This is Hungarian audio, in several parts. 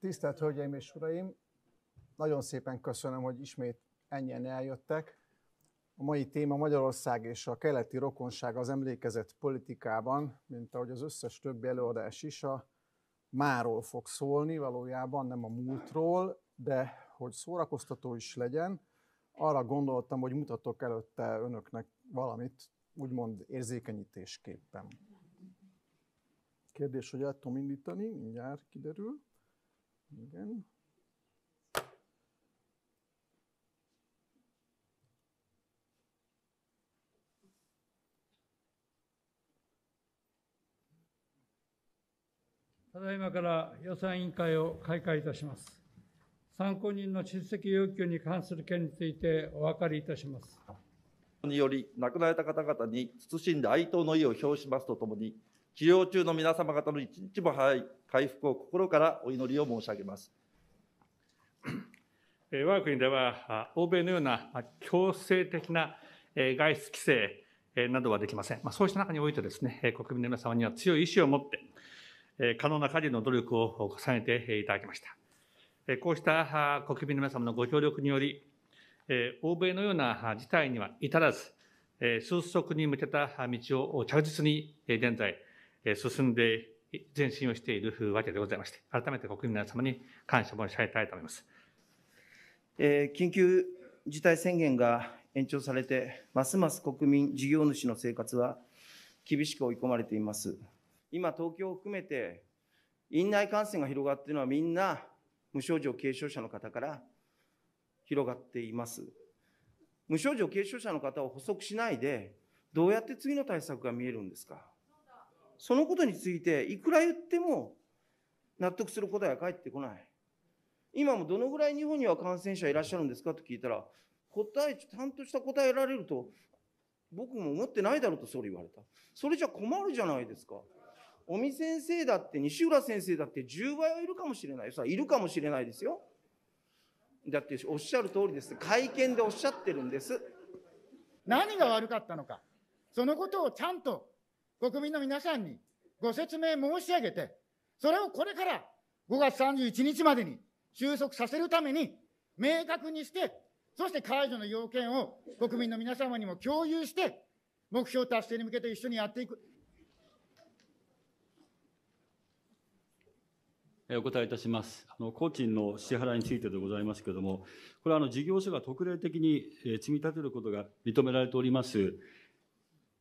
Tisztelt Hölgyeim és Uraim! Nagyon szépen köszönöm, hogy ismét ennyien eljöttek. A mai téma Magyarország és a keleti rokonság az emlékezett politikában, mint ahogy az összes többi előadás is, a máról fog szólni, valójában nem a múltról, de hogy szórakoztató is legyen, arra gondoltam, hogy mutatok előtte önöknek valamit, úgymond érzékenyítésképpen. Kérdés, hogy el tudom indítani, mindjárt kiderül. again. ただいまから予算委員会を開会いたします。参考人の出席要求に関する件についてお分かりいたします。により、亡くなられた方々に謹んで哀悼の意を表しますとともに、治療中の皆様方の一日も早い回復を心からお祈りを申し上げます。我が国では、欧米のような強制的な外出規制などはできません。そうした中においてですね、国民の皆様には強い意志を持って、可能な限りの努力を重ねていただきました。こうした国民の皆様のご協力により、欧米のような事態には至らず、収束に向けた道を着実に現在、進んで、前進をしているわけでございまして、改めて国民の皆様に感謝申し上げたいと思います。えー、緊急事態宣言が延長されて、ますます国民、事業主の生活は厳しく追い込まれています。今、東京を含めて、院内感染が広がっているのは、みんな無症状軽症者の方から広がっています。無症状軽症者の方を補足しないで、どうやって次の対策が見えるんですか。そのことについていくら言っても納得する答えは返ってこない。今もどのぐらい日本には感染者いらっしゃるんですかと聞いたら、答え、ちゃんとした答えられると、僕も思ってないだろうと総理言われた。それじゃ困るじゃないですか。尾身先生だって、西浦先生だって10倍はいるかもしれない。さいるかもしれないですよ。だっておっしゃる通りです。会見でおっしゃってるんです。何が悪かったのか。そのことをちゃんと国民の皆さんにご説明申し上げて、それをこれから5月31日までに収束させるために、明確にして、そして解除の要件を国民の皆様にも共有して、目標達成に向けて一緒にやっていく。お答えいたします。あの工賃の支払いについてでございますけれども、これはあの事業所が特例的に積み立てることが認められております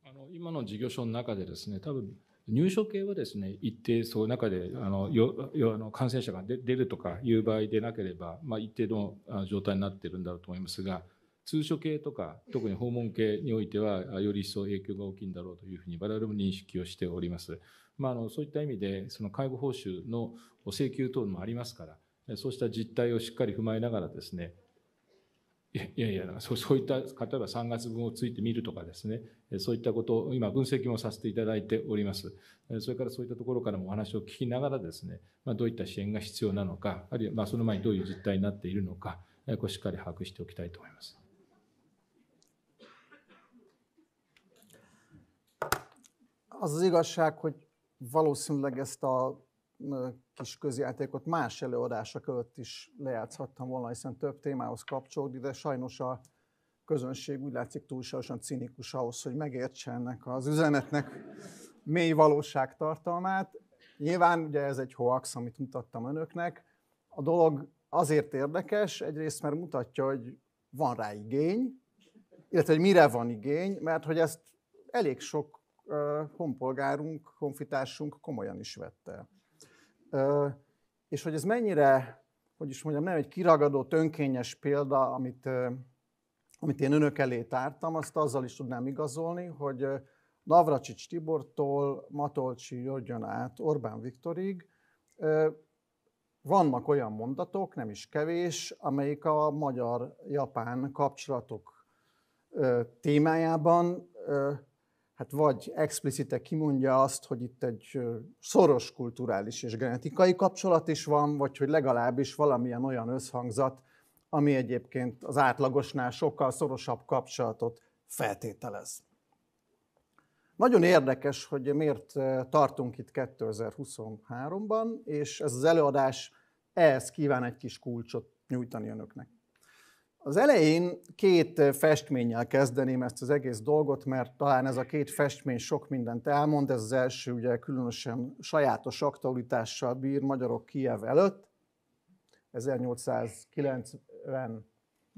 あの今の事業所の中でですね、多分入所系はですね、一定そう中であのよよあの感染者が出るとかいう場合でなければ、まあ、一定の状態になっているんだろうと思いますが、通所系とか、特に訪問系においては、より一層影響が大きいんだろうというふうに、我々も認識をしております。まあ、あのそういった意味で、その介護報酬の請求等もありますから、そうした実態をしっかり踏まえながらですね、いやいや、そういった、例えば3月分をついてみるとかですね、そういったことを今分析もさせていただいております。それからそういったところからもお話を聞きながらですね、まあ、どういった支援が必要なのか、あるいはまあその前にどういう実態になっているのか、こしっかり把握しておきたいと思います。az igazság, hogy valószínűleg ezt a kis közjátékot más előadása között is lejátszhattam volna, hiszen több témához kapcsolódik, de sajnos a közönség úgy látszik túlságosan cinikus ahhoz, hogy megértse ennek az üzenetnek mély valóság tartalmát. Nyilván ugye ez egy hoax, amit mutattam önöknek. A dolog azért érdekes, egyrészt mert mutatja, hogy van rá igény, illetve hogy mire van igény, mert hogy ezt elég sok honpolgárunk, honfitársunk komolyan is vette és hogy ez mennyire, hogy is mondjam, nem egy kiragadó, tönkényes példa, amit, amit én önök elé tártam, azt azzal is tudnám igazolni, hogy Navracsics Tibortól, Matolcsi Jörgyön át, Orbán Viktorig vannak olyan mondatok, nem is kevés, amelyik a magyar-japán kapcsolatok témájában hát vagy explicite kimondja azt, hogy itt egy szoros kulturális és genetikai kapcsolat is van, vagy hogy legalábbis valamilyen olyan összhangzat, ami egyébként az átlagosnál sokkal szorosabb kapcsolatot feltételez. Nagyon érdekes, hogy miért tartunk itt 2023-ban, és ez az előadás ehhez kíván egy kis kulcsot nyújtani önöknek. Az elején két festménnyel kezdeném ezt az egész dolgot, mert talán ez a két festmény sok mindent elmond, ez az első ugye különösen sajátos aktualitással bír magyarok Kiev előtt, 1890,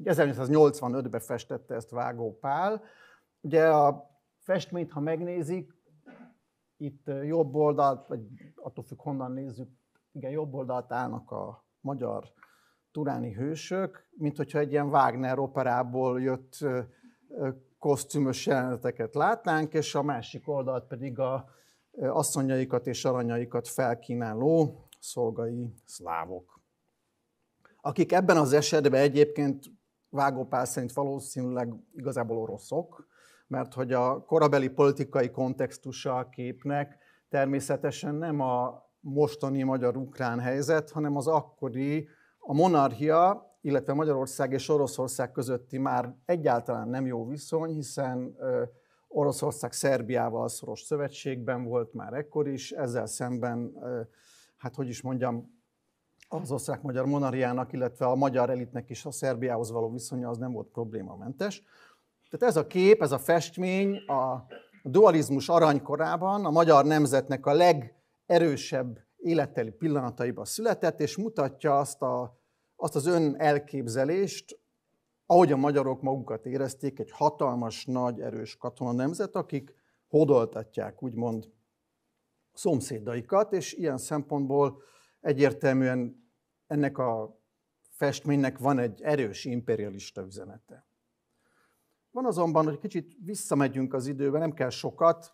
1885-ben festette ezt Vágó Pál. Ugye a festményt, ha megnézik, itt jobb oldalt, vagy attól függ honnan nézzük, igen, jobb oldalt állnak a magyar turáni hősök, mint hogyha egy ilyen Wagner operából jött kosztümös jeleneteket látnánk, és a másik oldalt pedig a asszonyaikat és aranyaikat felkínáló szolgai szlávok. Akik ebben az esetben egyébként Vágópál szerint valószínűleg igazából oroszok, mert hogy a korabeli politikai kontextusa a képnek természetesen nem a mostani magyar-ukrán helyzet, hanem az akkori a monarchia, illetve Magyarország és Oroszország közötti már egyáltalán nem jó viszony, hiszen Oroszország Szerbiával szoros szövetségben volt már ekkor is, ezzel szemben, hát hogy is mondjam, az osztrák-magyar monarchiának, illetve a magyar elitnek is a Szerbiához való viszonya az nem volt problémamentes. Tehát ez a kép, ez a festmény a dualizmus aranykorában a magyar nemzetnek a legerősebb életteli pillanataiba született, és mutatja azt, a, azt az ön elképzelést, ahogy a magyarok magukat érezték, egy hatalmas, nagy, erős katona nemzet, akik hodoltatják, úgymond, szomszédaikat, és ilyen szempontból egyértelműen ennek a festménynek van egy erős imperialista üzenete. Van azonban, hogy kicsit visszamegyünk az időben, nem kell sokat,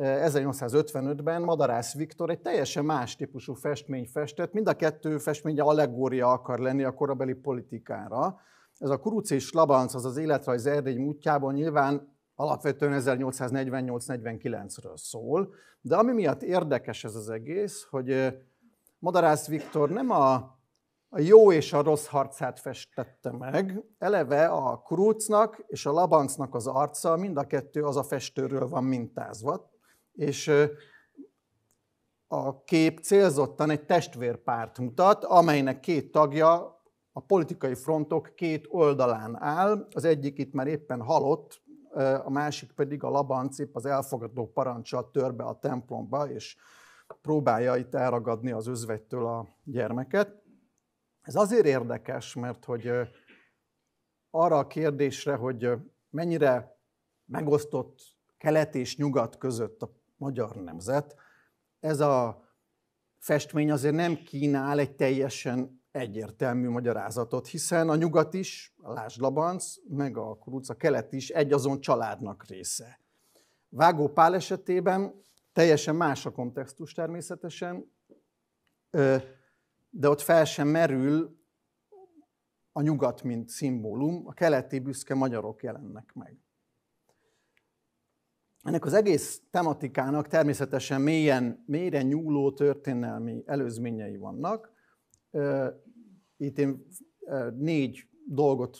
1855-ben Madarász Viktor egy teljesen más típusú festmény festett, mind a kettő festménye allegória akar lenni a korabeli politikára. Ez a Kuruc és Labanc, az az életrajz Erdély útjában nyilván alapvetően 1848-49-ről szól, de ami miatt érdekes ez az egész, hogy Madarász Viktor nem a a jó és a rossz harcát festette meg. Eleve a Krucnak és a Labancnak az arca, mind a kettő az a festőről van mintázva és a kép célzottan egy testvérpárt mutat, amelynek két tagja a politikai frontok két oldalán áll. Az egyik itt már éppen halott, a másik pedig a labancip az elfogadó parancsal tör be a templomba, és próbálja itt elragadni az özvegytől a gyermeket. Ez azért érdekes, mert hogy arra a kérdésre, hogy mennyire megosztott kelet és nyugat között a magyar nemzet. Ez a festmény azért nem kínál egy teljesen egyértelmű magyarázatot, hiszen a nyugat is, a Lásd Labanc, meg a a kelet is egy azon családnak része. Vágó Pál esetében teljesen más a kontextus természetesen, de ott fel sem merül a nyugat, mint szimbólum, a keleti büszke magyarok jelennek meg. Ennek az egész tematikának természetesen mélyen, mélyre nyúló történelmi előzményei vannak. Itt én négy dolgot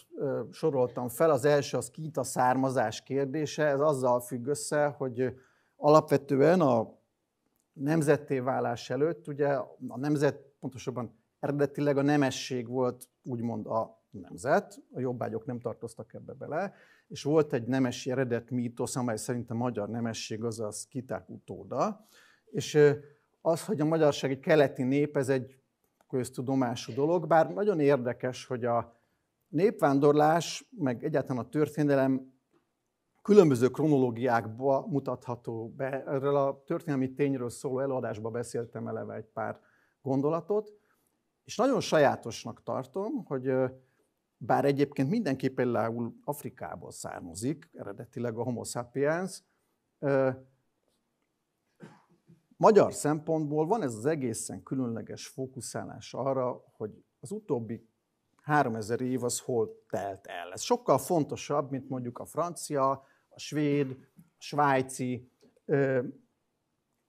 soroltam fel. Az első az kita származás kérdése. Ez azzal függ össze, hogy alapvetően a nemzetté válás előtt, ugye a nemzet, pontosabban eredetileg a nemesség volt úgymond a nemzet, a jobbágyok nem tartoztak ebbe bele, és volt egy nemesi eredet mítosz, amely szerint a magyar nemesség az a kiták utóda, és az, hogy a magyarság egy keleti nép, ez egy köztudomású dolog, bár nagyon érdekes, hogy a népvándorlás, meg egyáltalán a történelem különböző kronológiákba mutatható be. Erről a történelmi tényről szóló előadásba beszéltem eleve egy pár gondolatot, és nagyon sajátosnak tartom, hogy bár egyébként mindenki például Afrikából származik, eredetileg a homo sapiens, magyar szempontból van ez az egészen különleges fókuszálás arra, hogy az utóbbi 3000 év az hol telt el. Ez sokkal fontosabb, mint mondjuk a francia, a svéd, a svájci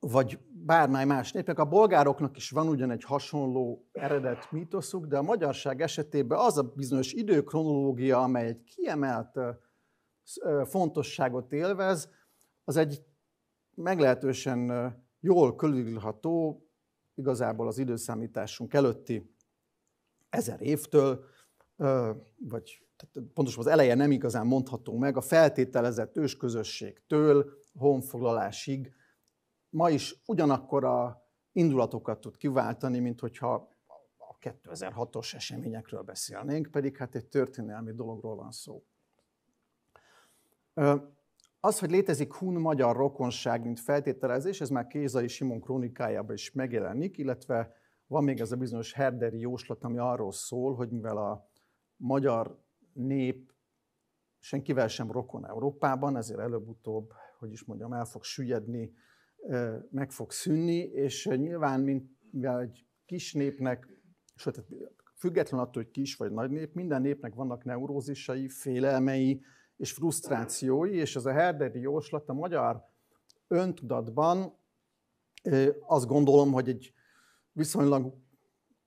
vagy bármely más népnek, a bolgároknak is van ugyan egy hasonló eredet mítoszuk, de a magyarság esetében az a bizonyos időkronológia, amely egy kiemelt fontosságot élvez, az egy meglehetősen jól körülírható igazából az időszámításunk előtti ezer évtől, vagy tehát pontosan az eleje nem igazán mondható meg, a feltételezett ősközösségtől honfoglalásig ma is ugyanakkor a indulatokat tud kiváltani, mint hogyha a 2006-os eseményekről beszélnénk, pedig hát egy történelmi dologról van szó. Az, hogy létezik hun-magyar rokonság, mint feltételezés, ez már Kézai Simon krónikájában is megjelenik, illetve van még ez a bizonyos herderi jóslat, ami arról szól, hogy mivel a magyar nép senkivel sem rokon Európában, ezért előbb-utóbb, hogy is mondjam, el fog süllyedni meg fog szűnni, és nyilván, mint egy kis népnek, sőt, hát független attól, hogy kis vagy nagy nép, minden népnek vannak neurózisai, félelmei és frusztrációi, és ez a herderi jóslat a magyar öntudatban azt gondolom, hogy egy viszonylag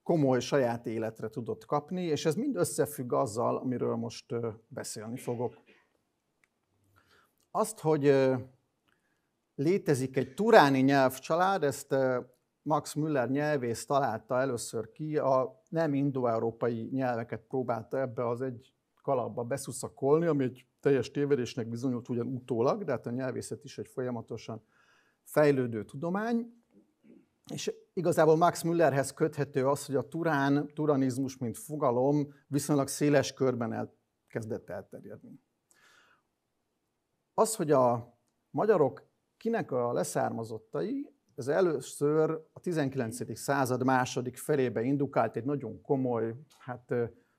komoly saját életre tudott kapni, és ez mind összefügg azzal, amiről most beszélni fogok. Azt, hogy Létezik egy turáni nyelvcsalád, ezt Max Müller nyelvész találta először ki, a nem indoeurópai nyelveket próbálta ebbe az egy kalapba beszuszakolni, ami egy teljes tévedésnek bizonyult ugyan utólag, de hát a nyelvészet is egy folyamatosan fejlődő tudomány. És igazából Max Müllerhez köthető az, hogy a turán, turanizmus, mint fogalom viszonylag széles körben elkezdett elterjedni. Az, hogy a magyarok kinek a leszármazottai, ez először a 19. század második felébe indukált egy nagyon komoly, hát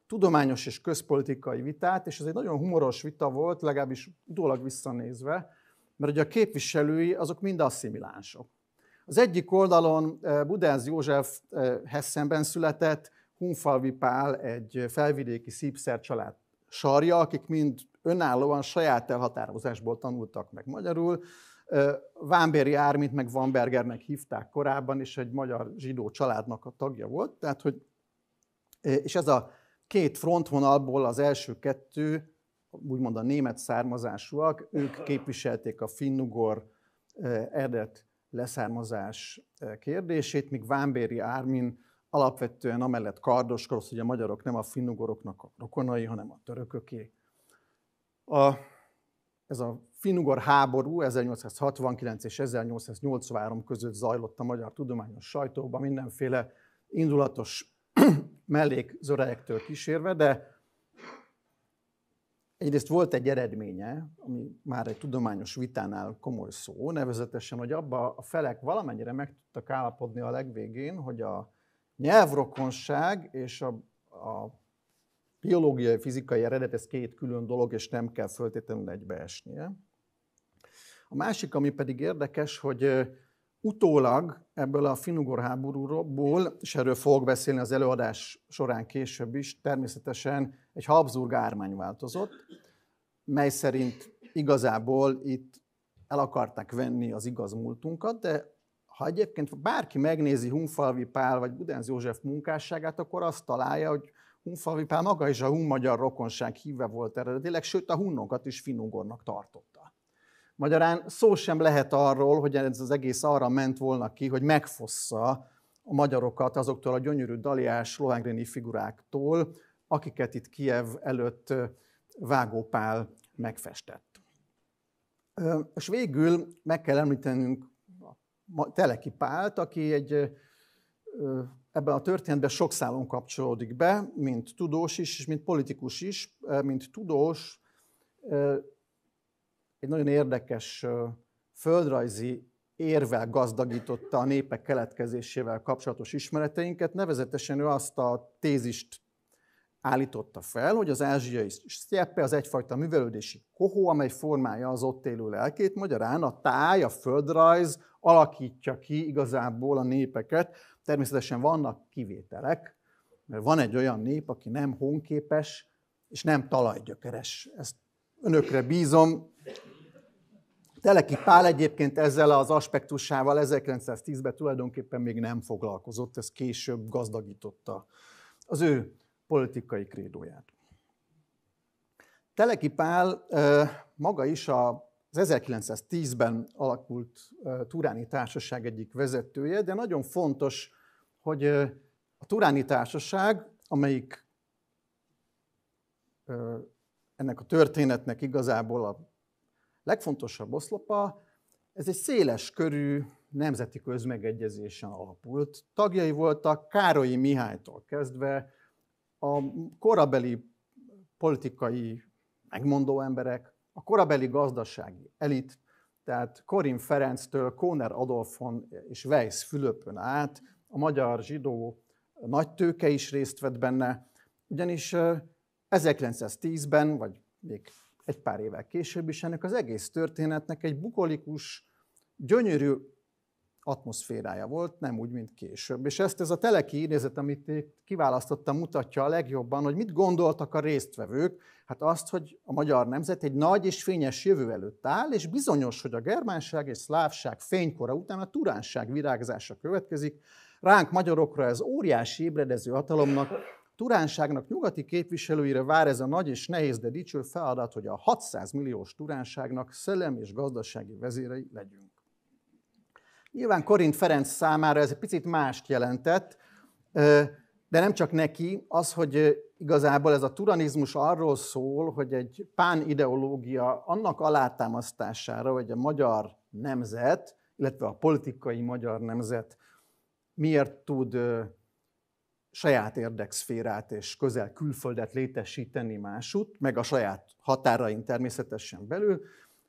tudományos és közpolitikai vitát, és ez egy nagyon humoros vita volt, legalábbis utólag visszanézve, mert ugye a képviselői azok mind asszimilánsok. Az egyik oldalon Budász József Hessenben született, Hunfalvi Pál egy felvidéki szípszer család sarja, akik mind önállóan saját elhatározásból tanultak meg magyarul, Vámbéri Ármint meg Vanbergernek hívták korábban, és egy magyar zsidó családnak a tagja volt. Tehát, hogy, és ez a két frontvonalból az első kettő, úgymond a német származásúak, ők képviselték a finnugor eredet leszármazás kérdését, míg Vámbéri Ármin alapvetően amellett kardoskodott, hogy a magyarok nem a finnugoroknak a rokonai, hanem a törököké. A, ez a Finugor háború 1869 és 1883 között zajlott a magyar tudományos sajtóban mindenféle indulatos mellék zörejektől kísérve, de egyrészt volt egy eredménye, ami már egy tudományos vitánál komoly szó, nevezetesen, hogy abba a felek valamennyire meg tudtak állapodni a legvégén, hogy a nyelvrokonság és a, a biológiai, fizikai eredet, ez két külön dolog, és nem kell föltétlenül egybeesnie. A másik, ami pedig érdekes, hogy utólag ebből a finugor háborúból, és erről fogok beszélni az előadás során később is, természetesen egy Habsburg ármány változott, mely szerint igazából itt el akarták venni az igaz múltunkat, de ha egyébként bárki megnézi Hunfalvi Pál vagy Budenz József munkásságát, akkor azt találja, hogy Hunfalvi Pál maga is a hun-magyar rokonság híve volt eredetileg, sőt a hunnokat is Finugornak tartott. Magyarán szó sem lehet arról, hogy ez az egész arra ment volna ki, hogy megfossza a magyarokat azoktól a gyönyörű daliás lovángreni figuráktól, akiket itt Kiev előtt Vágópál megfestett. És végül meg kell említenünk Teleki Pált, aki egy ebben a történetben sok szálon kapcsolódik be, mint tudós is, és mint politikus is, mint tudós egy nagyon érdekes földrajzi érvel gazdagította a népek keletkezésével kapcsolatos ismereteinket, nevezetesen ő azt a tézist állította fel, hogy az ázsiai sztyeppe az egyfajta művelődési kohó, amely formája az ott élő lelkét, magyarán a táj, a földrajz alakítja ki igazából a népeket. Természetesen vannak kivételek, mert van egy olyan nép, aki nem honképes és nem talajgyökeres. Ezt önökre bízom. Teleki Pál egyébként ezzel az aspektusával 1910-ben tulajdonképpen még nem foglalkozott, ez később gazdagította az ő politikai krédóját. Teleki Pál maga is a az 1910-ben alakult Turáni Társaság egyik vezetője, de nagyon fontos, hogy a Turáni Társaság, amelyik ennek a történetnek igazából a legfontosabb oszlopa, ez egy széles körű nemzeti közmegegyezésen alapult. Tagjai voltak Károlyi Mihálytól kezdve a korabeli politikai megmondó emberek, a korabeli gazdasági elit, tehát Korin Ferenctől, Kóner Adolfon és Weiss Fülöpön át, a magyar zsidó nagytőke is részt vett benne, ugyanis 1910-ben, vagy még egy pár évvel később is ennek az egész történetnek egy bukolikus, gyönyörű atmoszférája volt, nem úgy, mint később. És ezt ez a teleki idézet, amit kiválasztottam, mutatja a legjobban, hogy mit gondoltak a résztvevők. Hát azt, hogy a magyar nemzet egy nagy és fényes jövő előtt áll, és bizonyos, hogy a germánság és szlávság fénykora után a turánság virágzása következik. Ránk magyarokra ez óriási ébredező hatalomnak Turánságnak nyugati képviselőire vár ez a nagy és nehéz, de dicső feladat, hogy a 600 milliós turánságnak szellem és gazdasági vezérei legyünk. Nyilván Korint Ferenc számára ez egy picit mást jelentett, de nem csak neki, az, hogy igazából ez a turanizmus arról szól, hogy egy pán ideológia annak alátámasztására, hogy a magyar nemzet, illetve a politikai magyar nemzet miért tud saját érdekszférát és közel külföldet létesíteni másút, meg a saját határain természetesen belül.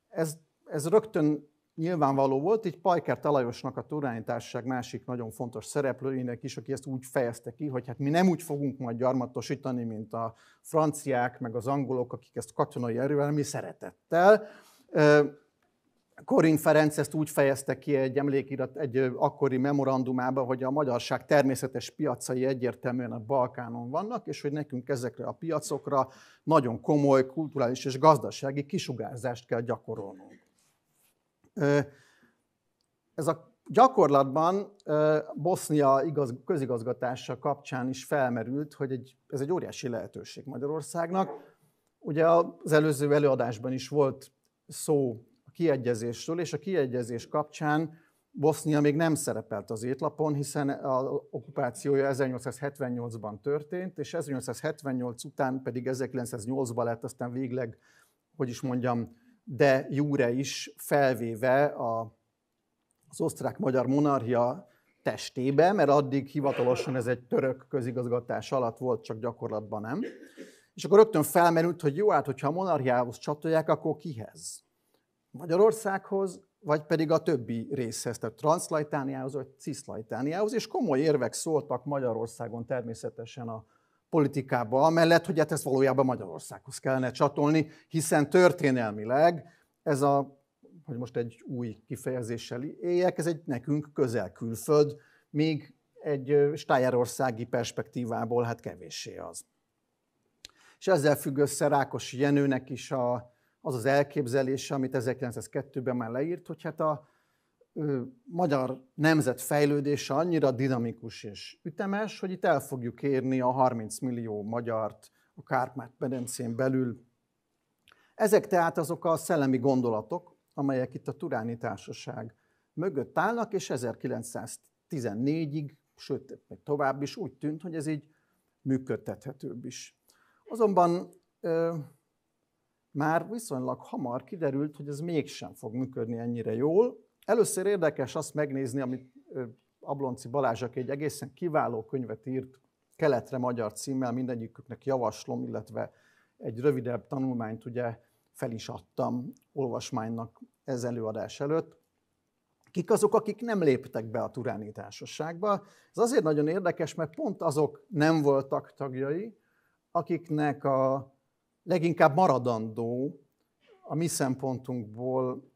Ez, ez rögtön nyilvánvaló volt, így Pajker talajosnak a Turányi Társaság másik nagyon fontos szereplőinek is, aki ezt úgy fejezte ki, hogy hát mi nem úgy fogunk majd gyarmatosítani, mint a franciák, meg az angolok, akik ezt katonai erővel, mi szeretettel. Korin Ferenc ezt úgy fejezte ki egy emlékirat, egy akkori memorandumában, hogy a magyarság természetes piacai egyértelműen a Balkánon vannak, és hogy nekünk ezekre a piacokra nagyon komoly kulturális és gazdasági kisugárzást kell gyakorolnunk. Ez a gyakorlatban Bosznia igaz, közigazgatása kapcsán is felmerült, hogy egy, ez egy óriási lehetőség Magyarországnak. Ugye az előző előadásban is volt szó kiegyezésről, és a kiegyezés kapcsán Bosznia még nem szerepelt az étlapon, hiszen az okupációja 1878-ban történt, és 1878 után pedig 1908-ban lett aztán végleg, hogy is mondjam, de júre is felvéve a, az osztrák-magyar monarchia testébe, mert addig hivatalosan ez egy török közigazgatás alatt volt, csak gyakorlatban nem. És akkor rögtön felmerült, hogy jó, hát hogyha a monarchiához csatolják, akkor kihez? Magyarországhoz, vagy pedig a többi részhez, tehát Translajtániához, vagy ciszlajtániához, és komoly érvek szóltak Magyarországon természetesen a politikába, amellett, hogy hát ezt valójában Magyarországhoz kellene csatolni, hiszen történelmileg ez a, hogy most egy új kifejezéssel éljek, ez egy nekünk közel külföld, még egy stájerországi perspektívából hát kevéssé az. És ezzel függ össze Rákosi Jenőnek is a az az elképzelése, amit 1902-ben már leírt, hogy hát a ö, magyar nemzet fejlődése annyira dinamikus és ütemes, hogy itt el fogjuk érni a 30 millió magyart a Kárpát-medencén belül. Ezek tehát azok a szellemi gondolatok, amelyek itt a Turáni Társaság mögött állnak, és 1914-ig, sőt, még tovább is úgy tűnt, hogy ez így működtethetőbb is. Azonban már viszonylag hamar kiderült, hogy ez mégsem fog működni ennyire jól. Először érdekes azt megnézni, amit Ablonci Balázs, aki egy egészen kiváló könyvet írt, Keletre magyar címmel, mindegyiküknek javaslom, illetve egy rövidebb tanulmányt ugye fel is adtam olvasmánynak ez előadás előtt. Kik azok, akik nem léptek be a Turáni Társaságba? Ez azért nagyon érdekes, mert pont azok nem voltak tagjai, akiknek a leginkább maradandó a mi szempontunkból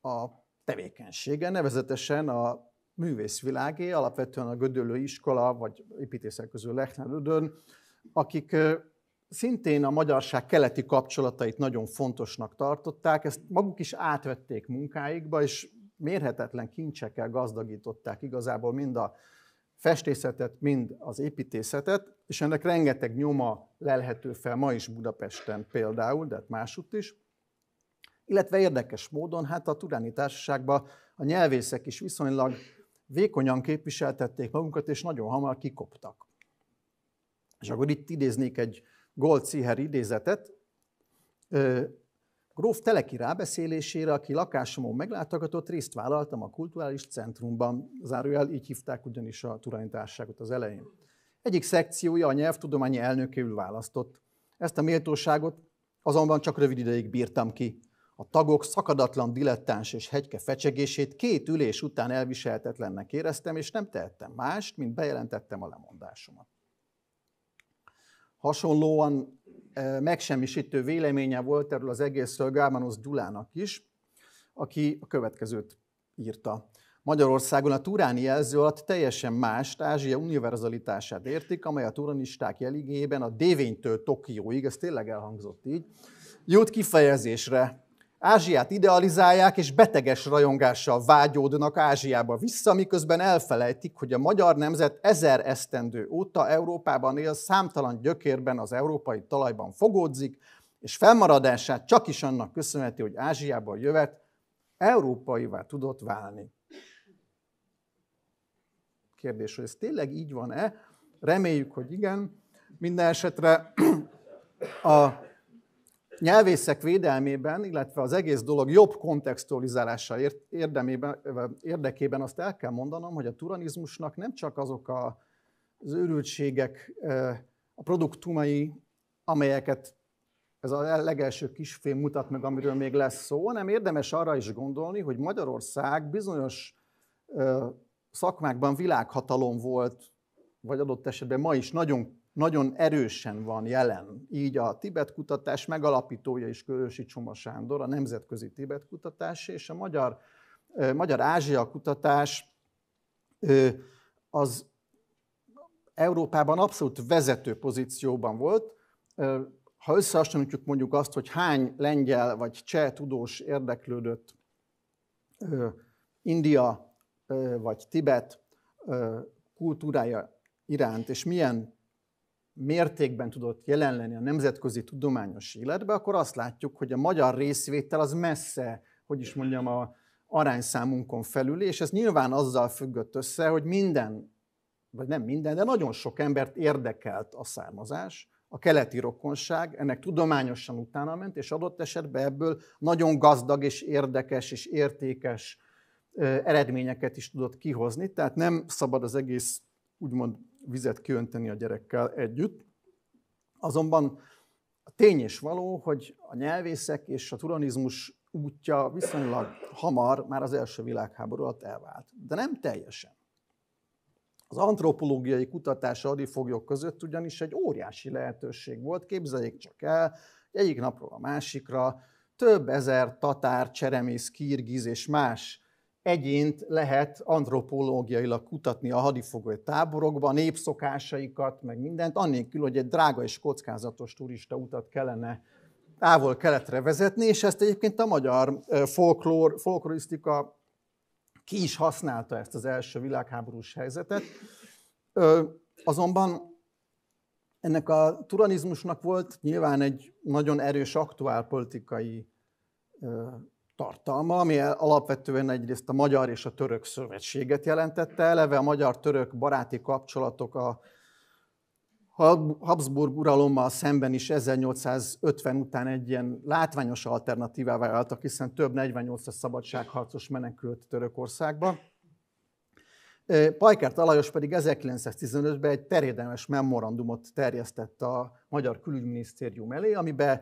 a tevékenysége, nevezetesen a művészvilágé, alapvetően a Gödöllő iskola, vagy építészek közül Lechner Ödön, akik szintén a magyarság keleti kapcsolatait nagyon fontosnak tartották, ezt maguk is átvették munkáikba, és mérhetetlen kincsekkel gazdagították igazából mind a festészetet, mind az építészetet, és ennek rengeteg nyoma lelhető fel ma is Budapesten például, de hát másutt is. Illetve érdekes módon, hát a Turáni Társaságban a nyelvészek is viszonylag vékonyan képviseltették magunkat, és nagyon hamar kikoptak. És akkor itt idéznék egy Goldziher idézetet. Gróf Teleki rábeszélésére, aki lakásomon meglátogatott, részt vállaltam a kulturális centrumban, zárójel így hívták ugyanis a Turani Társaságot az elején. Egyik szekciója a nyelvtudományi elnökéül választott. Ezt a méltóságot azonban csak rövid ideig bírtam ki. A tagok szakadatlan dilettáns és hegyke fecsegését két ülés után elviselhetetlennek éreztem, és nem tehettem mást, mint bejelentettem a lemondásomat. Hasonlóan e, megsemmisítő véleménye volt erről az egészről Gálmanusz Gyulának is, aki a következőt írta. Magyarországon a turáni jelző alatt teljesen más Ázsia univerzalitását értik, amely a turanisták jeligében a dévénytől Tokióig, ez tényleg elhangzott így, jut kifejezésre. Ázsiát idealizálják, és beteges rajongással vágyódnak Ázsiába vissza, miközben elfelejtik, hogy a magyar nemzet ezer esztendő óta Európában él, számtalan gyökérben az európai talajban fogódzik, és felmaradását csak is annak köszönheti, hogy Ázsiából jövet, európaivá tudott válni kérdés, hogy ez tényleg így van-e. Reméljük, hogy igen. Minden esetre a nyelvészek védelmében, illetve az egész dolog jobb kontextualizálása érdemében, érdekében azt el kell mondanom, hogy a turanizmusnak nem csak azok a, az őrültségek a produktumai, amelyeket ez a legelső kisfilm mutat meg, amiről még lesz szó, hanem érdemes arra is gondolni, hogy Magyarország bizonyos szakmákban világhatalom volt, vagy adott esetben ma is nagyon, nagyon erősen van jelen. Így a Tibet kutatás megalapítója is Körösi Csoma Sándor, a nemzetközi Tibet kutatás, és a magyar, magyar Ázsia kutatás az Európában abszolút vezető pozícióban volt. Ha összehasonlítjuk mondjuk azt, hogy hány lengyel vagy cseh tudós érdeklődött India vagy Tibet kultúrája iránt, és milyen mértékben tudott jelen lenni a nemzetközi tudományos életbe, akkor azt látjuk, hogy a magyar részvétel az messze, hogy is mondjam, a arányszámunkon felül, és ez nyilván azzal függött össze, hogy minden, vagy nem minden, de nagyon sok embert érdekelt a származás, a keleti rokonság, ennek tudományosan utána ment, és adott esetben ebből nagyon gazdag és érdekes és értékes eredményeket is tudott kihozni, tehát nem szabad az egész úgymond vizet kiönteni a gyerekkel együtt. Azonban a tény és való, hogy a nyelvészek és a turanizmus útja viszonylag hamar, már az első világháború alatt elvált. De nem teljesen. Az antropológiai kutatás a foglyok között ugyanis egy óriási lehetőség volt, képzeljék csak el, egyik napról a másikra több ezer tatár, cseremész, kirgiz és más egyént lehet antropológiailag kutatni a hadifogoly táborokban, népszokásaikat, meg mindent, annélkül, hogy egy drága és kockázatos turista utat kellene távol keletre vezetni, és ezt egyébként a magyar folklór, folklorisztika ki is használta ezt az első világháborús helyzetet. Azonban ennek a turanizmusnak volt nyilván egy nagyon erős aktuálpolitikai tartalma, ami alapvetően egyrészt a magyar és a török szövetséget jelentette, eleve a magyar-török baráti kapcsolatok a Habsburg uralommal szemben is 1850 után egy ilyen látványos alternatívává váltak, hiszen több 48-as szabadságharcos menekült Törökországba. Pajkert Alajos pedig 1915-ben egy terjedelmes memorandumot terjesztett a Magyar Külügyminisztérium elé, amiben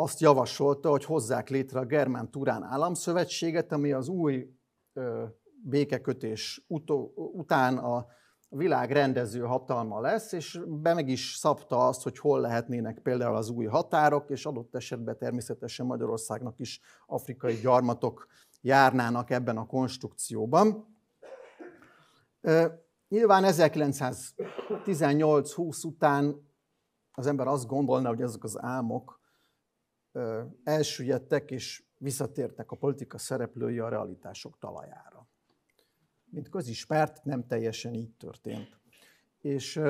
azt javasolta, hogy hozzák létre a Germán Turán államszövetséget, ami az új ö, békekötés utó, után a világ rendező hatalma lesz, és be meg is szabta azt, hogy hol lehetnének például az új határok, és adott esetben természetesen Magyarországnak is afrikai gyarmatok járnának ebben a konstrukcióban. Ö, nyilván 1918-20 után az ember azt gondolna, hogy ezek az álmok elsüllyedtek és visszatértek a politika szereplői a realitások talajára. Mint közismert, nem teljesen így történt. És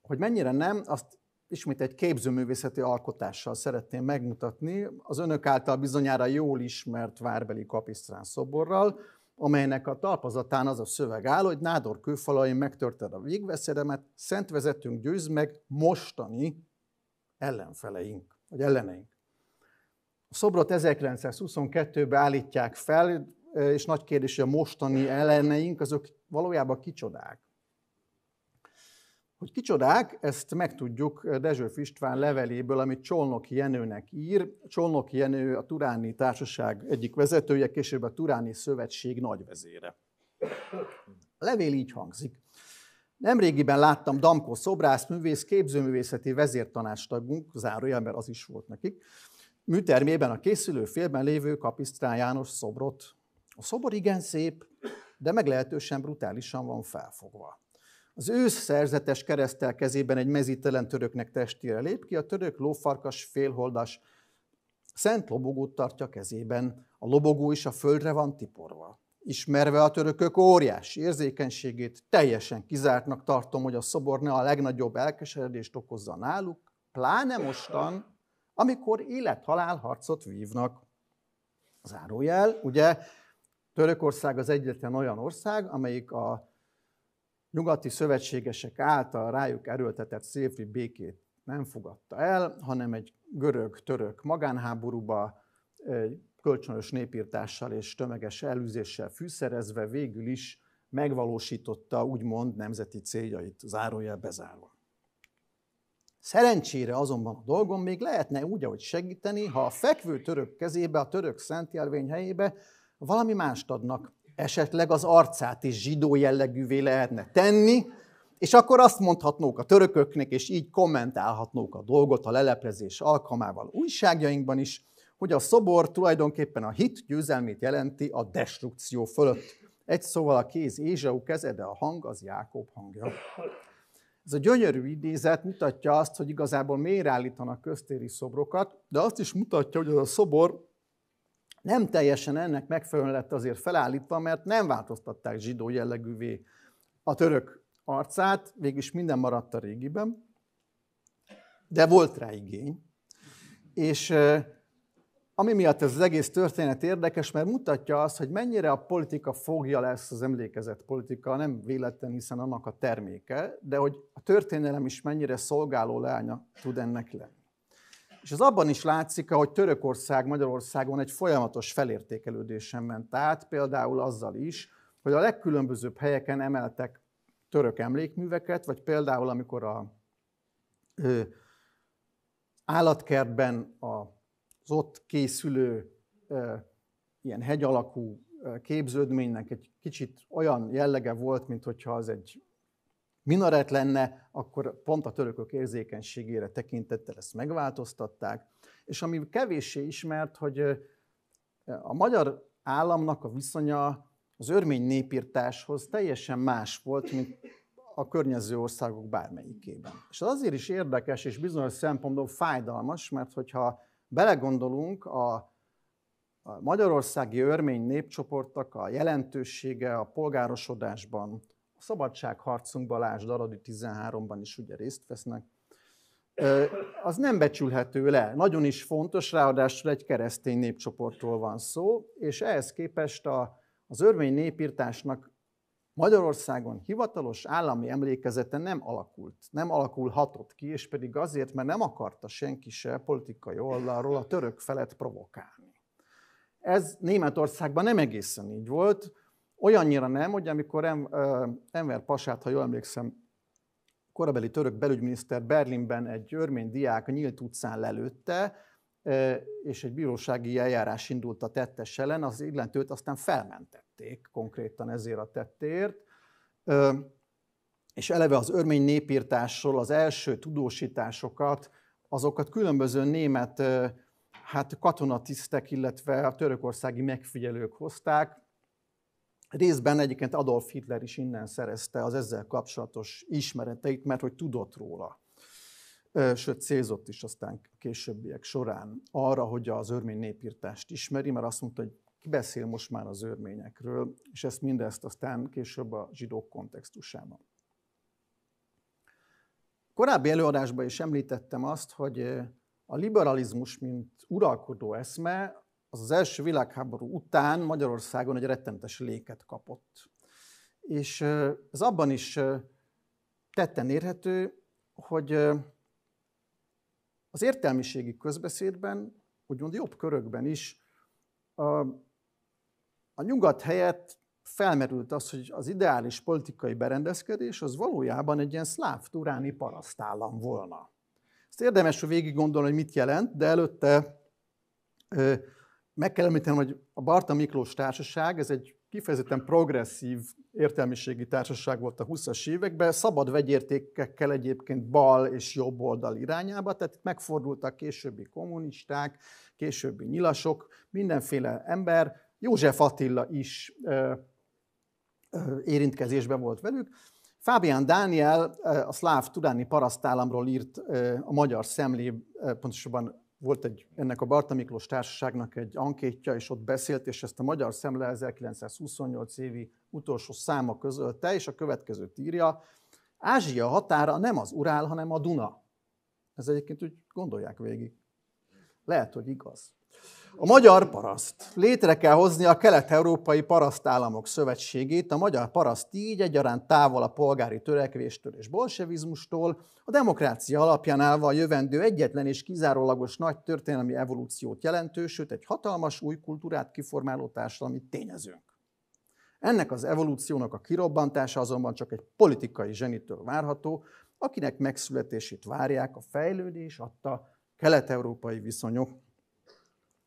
hogy mennyire nem, azt ismét egy képzőművészeti alkotással szeretném megmutatni, az önök által bizonyára jól ismert várbeli kapisztrán szoborral, amelynek a talpazatán az a szöveg áll, hogy nádor kőfalain megtörted a végveszedemet, szent vezetünk győz meg mostani ellenfeleink vagy elleneink. A szobrot 1922-ben állítják fel, és nagy kérdés, hogy a mostani elleneink azok valójában kicsodák. Hogy kicsodák, ezt megtudjuk Dezső István leveléből, amit Csolnoki Jenőnek ír. Csolnoki Jenő a Turáni Társaság egyik vezetője, később a Turáni Szövetség nagyvezére. A levél így hangzik. Nemrégiben láttam Damko szobrász, művész, képzőművészeti vezértanástagunk, zárója, mert az is volt nekik, műtermében a készülő félben lévő Kapisztrán János szobrot. A szobor igen szép, de meglehetősen brutálisan van felfogva. Az ősz szerzetes keresztel kezében egy mezítelen töröknek testére lép ki, a török lófarkas félholdas szent lobogót tartja kezében, a lobogó is a földre van tiporva ismerve a törökök óriási érzékenységét, teljesen kizártnak tartom, hogy a szobor ne a legnagyobb elkeseredést okozza náluk, pláne mostan, amikor élet-halál harcot vívnak. Zárójel, ugye Törökország az egyetlen olyan ország, amelyik a nyugati szövetségesek által rájuk erőltetett szélfi békét nem fogadta el, hanem egy görög-török magánháborúba kölcsönös népírtással és tömeges elűzéssel fűszerezve végül is megvalósította úgymond nemzeti céljait, zárója bezárva. Szerencsére azonban a dolgom még lehetne úgy, ahogy segíteni, ha a fekvő török kezébe, a török szentjelvény helyébe valami mást adnak. Esetleg az arcát is zsidó jellegűvé lehetne tenni, és akkor azt mondhatnók a törököknek, és így kommentálhatnók a dolgot a leleplezés alkalmával újságjainkban is, hogy a szobor tulajdonképpen a hit győzelmét jelenti a destrukció fölött. Egy szóval a kéz Ézsau keze, de a hang az Jákob hangja. Ez a gyönyörű idézet mutatja azt, hogy igazából miért állítanak köztéri szobrokat, de azt is mutatja, hogy az a szobor nem teljesen ennek megfelelően lett azért felállítva, mert nem változtatták zsidó jellegűvé a török arcát, végülis minden maradt a régiben, de volt rá igény. És ami miatt ez az egész történet érdekes, mert mutatja azt, hogy mennyire a politika fogja lesz az emlékezett politika, nem véletlen, hiszen annak a terméke, de hogy a történelem is mennyire szolgáló lánya tud ennek lenni. És ez abban is látszik, hogy Törökország Magyarországon egy folyamatos felértékelődésen ment át, például azzal is, hogy a legkülönbözőbb helyeken emeltek török emlékműveket, vagy például amikor a ö, állatkertben a az ott készülő ilyen hegyalakú képződménynek egy kicsit olyan jellege volt, mint hogyha az egy minaret lenne, akkor pont a törökök érzékenységére tekintettel ezt megváltoztatták. És ami kevéssé ismert, hogy a magyar államnak a viszonya az örmény népírtáshoz teljesen más volt, mint a környező országok bármelyikében. És az azért is érdekes és bizonyos szempontból fájdalmas, mert hogyha belegondolunk, a a magyarországi örmény népcsoportnak a jelentősége a polgárosodásban, a szabadságharcunk Balázs Daradi 13-ban is ugye részt vesznek, az nem becsülhető le. Nagyon is fontos, ráadásul egy keresztény népcsoportról van szó, és ehhez képest a, az örmény népírtásnak Magyarországon hivatalos állami emlékezete nem alakult, nem alakulhatott ki, és pedig azért, mert nem akarta senki se politikai oldalról a török felet provokálni. Ez Németországban nem egészen így volt, olyannyira nem, hogy amikor Enver Pasát, ha jól emlékszem, korabeli török belügyminiszter Berlinben egy örmény diák a nyílt utcán lelőtte, és egy bírósági eljárás indult a tettes ellen, az illetőt aztán felmentették konkrétan ezért a tettért, és eleve az örmény népírtásról az első tudósításokat, azokat különböző német hát katonatisztek, illetve a törökországi megfigyelők hozták. Részben egyébként Adolf Hitler is innen szerezte az ezzel kapcsolatos ismereteit, mert hogy tudott róla sőt célzott is aztán későbbiek során arra, hogy az örmény népírtást ismeri, mert azt mondta, hogy ki beszél most már az örményekről, és ezt mindezt aztán később a zsidók kontextusában. Korábbi előadásban is említettem azt, hogy a liberalizmus, mint uralkodó eszme, az az első világháború után Magyarországon egy rettentes léket kapott. És ez abban is tetten érhető, hogy az értelmiségi közbeszédben, úgymond jobb körökben is a, a nyugat helyett felmerült az, hogy az ideális politikai berendezkedés az valójában egy ilyen szláv turáni parasztállam volna. Ezt érdemes végig gondolni, hogy mit jelent, de előtte ö, meg kell említenem, hogy a Barta Miklós Társaság, ez egy kifejezetten progresszív értelmiségi társaság volt a 20-as években, szabad vegyértékekkel egyébként bal és jobb oldal irányába, tehát itt megfordultak későbbi kommunisták, későbbi nyilasok, mindenféle ember, József Attila is ö, ö, érintkezésben volt velük. Fábián Dániel a szláv tudáni parasztállamról írt a magyar szemlé, pontosabban volt egy, ennek a Barta Miklós társaságnak egy ankétja, és ott beszélt, és ezt a magyar szemle 1928 évi utolsó száma közölte, és a következőt írja, Ázsia határa nem az Urál, hanem a Duna. Ez egyébként úgy gondolják végig. Lehet, hogy igaz. A magyar paraszt. Létre kell hozni a kelet-európai parasztállamok szövetségét, a magyar paraszt így egyaránt távol a polgári törekvéstől és bolsevizmustól, a demokrácia alapján állva a jövendő egyetlen és kizárólagos nagy történelmi evolúciót jelentő, sőt egy hatalmas új kultúrát kiformáló társadalmi tényezőnk. Ennek az evolúciónak a kirobbantása azonban csak egy politikai zsenitől várható, akinek megszületését várják a fejlődés adta kelet-európai viszonyok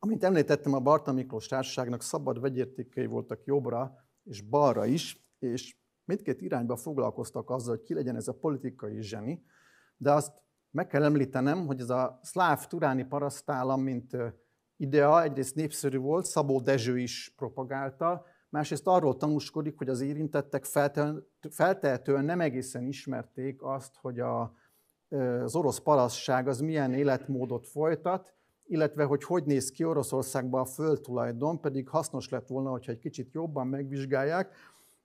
Amint említettem, a Barta Miklós társaságnak szabad vegyértékei voltak jobbra és balra is, és mindkét irányba foglalkoztak azzal, hogy ki legyen ez a politikai zseni, de azt meg kell említenem, hogy ez a szláv turáni parasztállam, mint idea egyrészt népszerű volt, Szabó Dezső is propagálta, másrészt arról tanúskodik, hogy az érintettek feltehetően nem egészen ismerték azt, hogy a, az orosz parasztság az milyen életmódot folytat, illetve hogy hogy néz ki Oroszországban a földtulajdon, pedig hasznos lett volna, hogyha egy kicsit jobban megvizsgálják,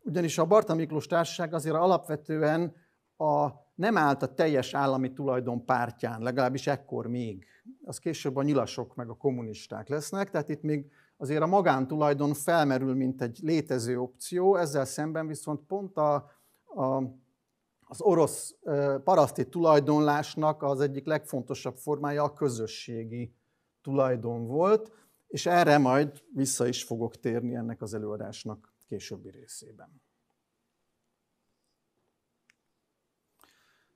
ugyanis a Barta Miklós Társaság azért alapvetően a, nem állt a teljes állami tulajdon pártján, legalábbis ekkor még. Az később a nyilasok meg a kommunisták lesznek, tehát itt még azért a magántulajdon felmerül, mint egy létező opció, ezzel szemben viszont pont a, a, az orosz paraszti tulajdonlásnak az egyik legfontosabb formája a közösségi tulajdon volt, és erre majd vissza is fogok térni ennek az előadásnak későbbi részében.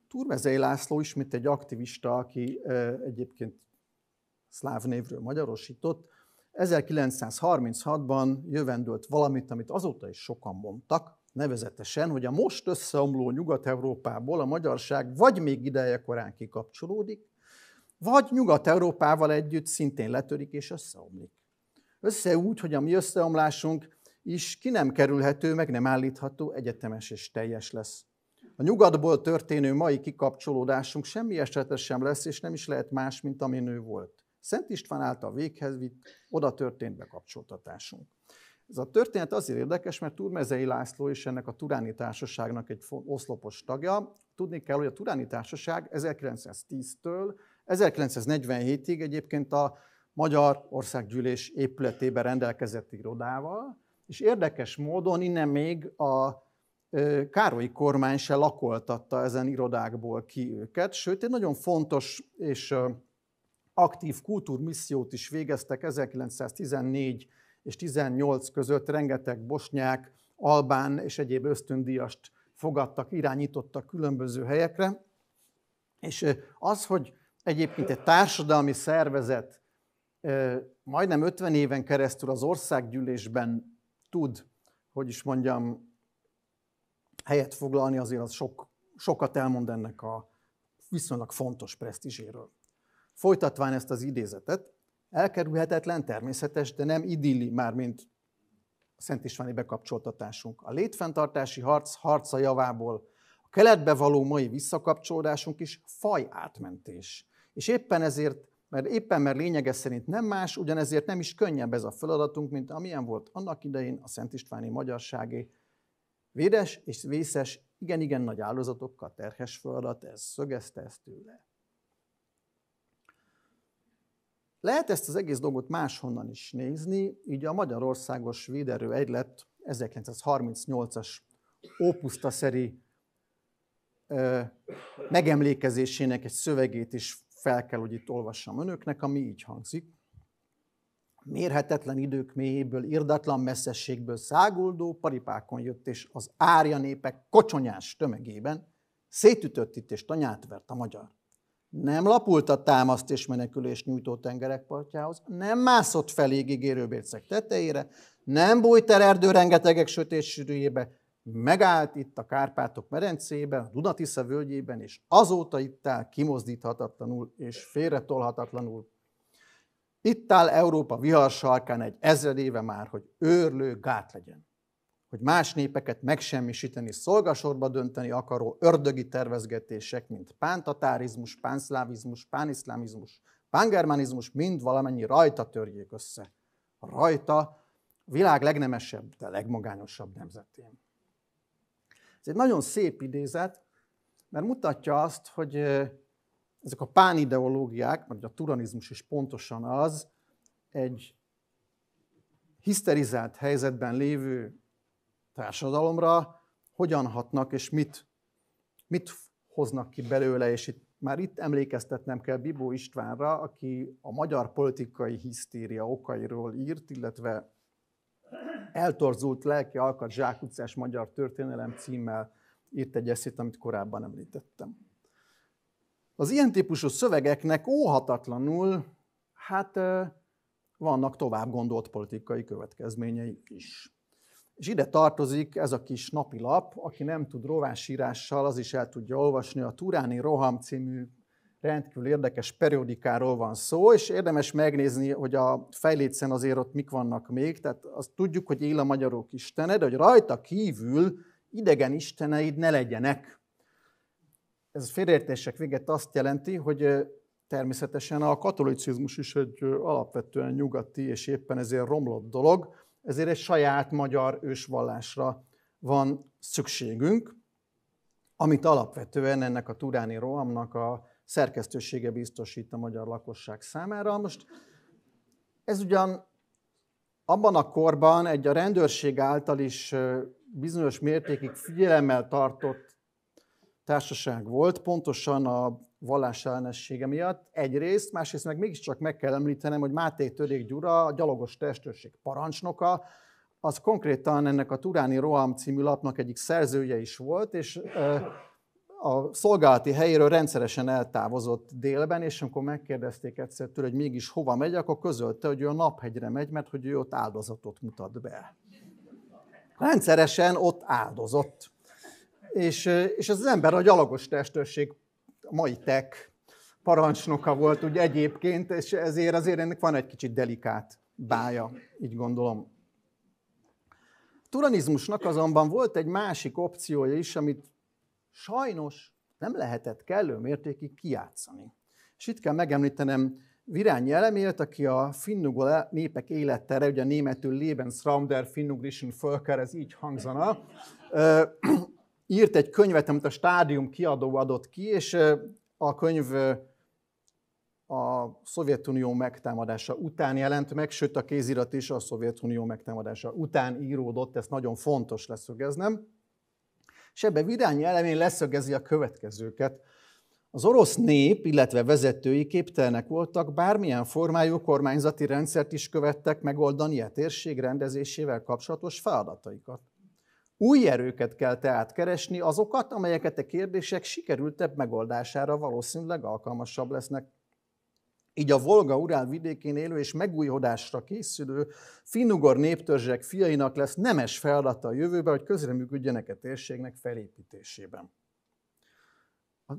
Turmezei László ismét egy aktivista, aki egyébként szláv névről magyarosított, 1936-ban jövendőlt valamit, amit azóta is sokan mondtak, nevezetesen, hogy a most összeomló Nyugat-Európából a magyarság vagy még ideje korán kikapcsolódik, vagy Nyugat-Európával együtt szintén letörik és összeomlik. Össze úgy, hogy a mi összeomlásunk is ki nem kerülhető, meg nem állítható, egyetemes és teljes lesz. A nyugatból történő mai kikapcsolódásunk semmi esetre sem lesz, és nem is lehet más, mint amin ő volt. Szent István által véghez vitt, oda történt bekapcsoltatásunk. Ez a történet azért érdekes, mert Turmezei László is ennek a Turáni Társaságnak egy oszlopos tagja. Tudni kell, hogy a Turáni Társaság 1910-től 1947-ig egyébként a Magyar Országgyűlés épületében rendelkezett irodával, és érdekes módon innen még a Károlyi kormány se lakoltatta ezen irodákból ki őket, sőt egy nagyon fontos és aktív kultúrmissziót is végeztek 1914 és 18 között rengeteg bosnyák, albán és egyéb ösztöndíjast fogadtak, irányítottak különböző helyekre. És az, hogy egyébként egy társadalmi szervezet majdnem 50 éven keresztül az országgyűlésben tud, hogy is mondjam, helyet foglalni, azért az sok, sokat elmond ennek a viszonylag fontos presztízséről. Folytatván ezt az idézetet, elkerülhetetlen, természetes, de nem idilli már, mint a Szent Istváni bekapcsoltatásunk. A létfenntartási harc harca javából a keletbe való mai visszakapcsolódásunk is faj átmentés. És éppen ezért, mert éppen mert lényege szerint nem más, ugyanezért nem is könnyebb ez a feladatunk, mint amilyen volt annak idején a Szent Istváni magyarságé. Védes és vészes, igen-igen nagy áldozatokkal terhes feladat, ez szögezte ezt tőle. Lehet ezt az egész dolgot máshonnan is nézni, így a Magyarországos Véderő Egylet 1938-as ópusztaszeri megemlékezésének egy szövegét is fel kell, hogy itt olvassam önöknek, ami így hangzik. Mérhetetlen idők mélyéből, irdatlan messzességből száguldó paripákon jött, és az árja népek kocsonyás tömegében szétütött itt és tanyát vert a magyar. Nem lapult a támaszt és menekülést nyújtó tengerek partjához, nem mászott fel égigérő bércek tetejére, nem bújt el erdő rengetegek sötét sűrűjébe, megállt itt a Kárpátok merencében, a Dunatisza völgyében, és azóta itt áll kimozdíthatatlanul és félretolhatatlanul. Itt áll Európa viharsarkán egy ezred éve már, hogy őrlő gát legyen. Hogy más népeket megsemmisíteni, szolgasorba dönteni akaró ördögi tervezgetések, mint pántatárizmus, pánszlávizmus, pániszlámizmus, pángermanizmus mind valamennyi rajta törjék össze. A rajta világ legnemesebb, de legmagányosabb nemzetén. Ez egy nagyon szép idézet, mert mutatja azt, hogy ezek a pánideológiák, vagy a turanizmus is pontosan az, egy hiszterizált helyzetben lévő társadalomra hogyan hatnak, és mit, mit hoznak ki belőle, és itt már itt emlékeztetnem kell Bibó Istvánra, aki a magyar politikai hisztéria okairól írt, illetve Eltorzult lelki alkat zsákutcás magyar történelem címmel írt egy eszét, amit korábban említettem. Az ilyen típusú szövegeknek óhatatlanul, hát vannak tovább gondolt politikai következményei is. És ide tartozik ez a kis napilap, aki nem tud rovásírással, az is el tudja olvasni a Turáni Roham című rendkívül érdekes periodikáról van szó, és érdemes megnézni, hogy a fejlécen azért ott mik vannak még, tehát azt tudjuk, hogy él a magyarok istene, de hogy rajta kívül idegen isteneid ne legyenek. Ez félértések véget azt jelenti, hogy természetesen a katolicizmus is egy alapvetően nyugati és éppen ezért romlott dolog, ezért egy saját magyar ősvallásra van szükségünk, amit alapvetően ennek a turáni rohamnak a szerkesztősége biztosít a magyar lakosság számára. Most ez ugyan abban a korban egy a rendőrség által is bizonyos mértékig figyelemmel tartott társaság volt, pontosan a vallásellenessége miatt egyrészt, másrészt meg mégiscsak meg kell említenem, hogy Máté Törék Gyura, a gyalogos testőrség parancsnoka, az konkrétan ennek a Turáni Roham című lapnak egyik szerzője is volt, és a szolgálati helyéről rendszeresen eltávozott délben, és amikor megkérdezték egyszer tőle, hogy mégis hova megy, akkor közölte, hogy ő a Naphegyre megy, mert hogy ő ott áldozatot mutat be. Rendszeresen ott áldozott. És, és az ember a gyalogos testőrség, a mai tek parancsnoka volt ugye egyébként, és ezért azért ennek van egy kicsit delikát bája, így gondolom. A turanizmusnak azonban volt egy másik opciója is, amit sajnos nem lehetett kellő mértékig kiátszani. És itt kell megemlítenem Virány Elemért, aki a finnugol népek élettere, ugye a németül Lebensraum der finnuglischen Völker, ez így hangzana, írt egy könyvet, amit a stádium kiadó adott ki, és a könyv a Szovjetunió megtámadása után jelent meg, sőt a kézirat is a Szovjetunió megtámadása után íródott, ezt nagyon fontos leszögeznem ebbe Virányi elemén leszögezi a következőket. Az orosz nép, illetve vezetői képtelnek voltak, bármilyen formájú kormányzati rendszert is követtek megoldani a térség rendezésével kapcsolatos feladataikat. Új erőket kell tehát keresni, azokat, amelyeket a kérdések sikerültebb megoldására valószínűleg alkalmasabb lesznek. Így a Volga Urál vidékén élő és megújodásra készülő finnugor néptörzsek fiainak lesz nemes feladata a jövőben, hogy közreműködjenek a térségnek felépítésében. A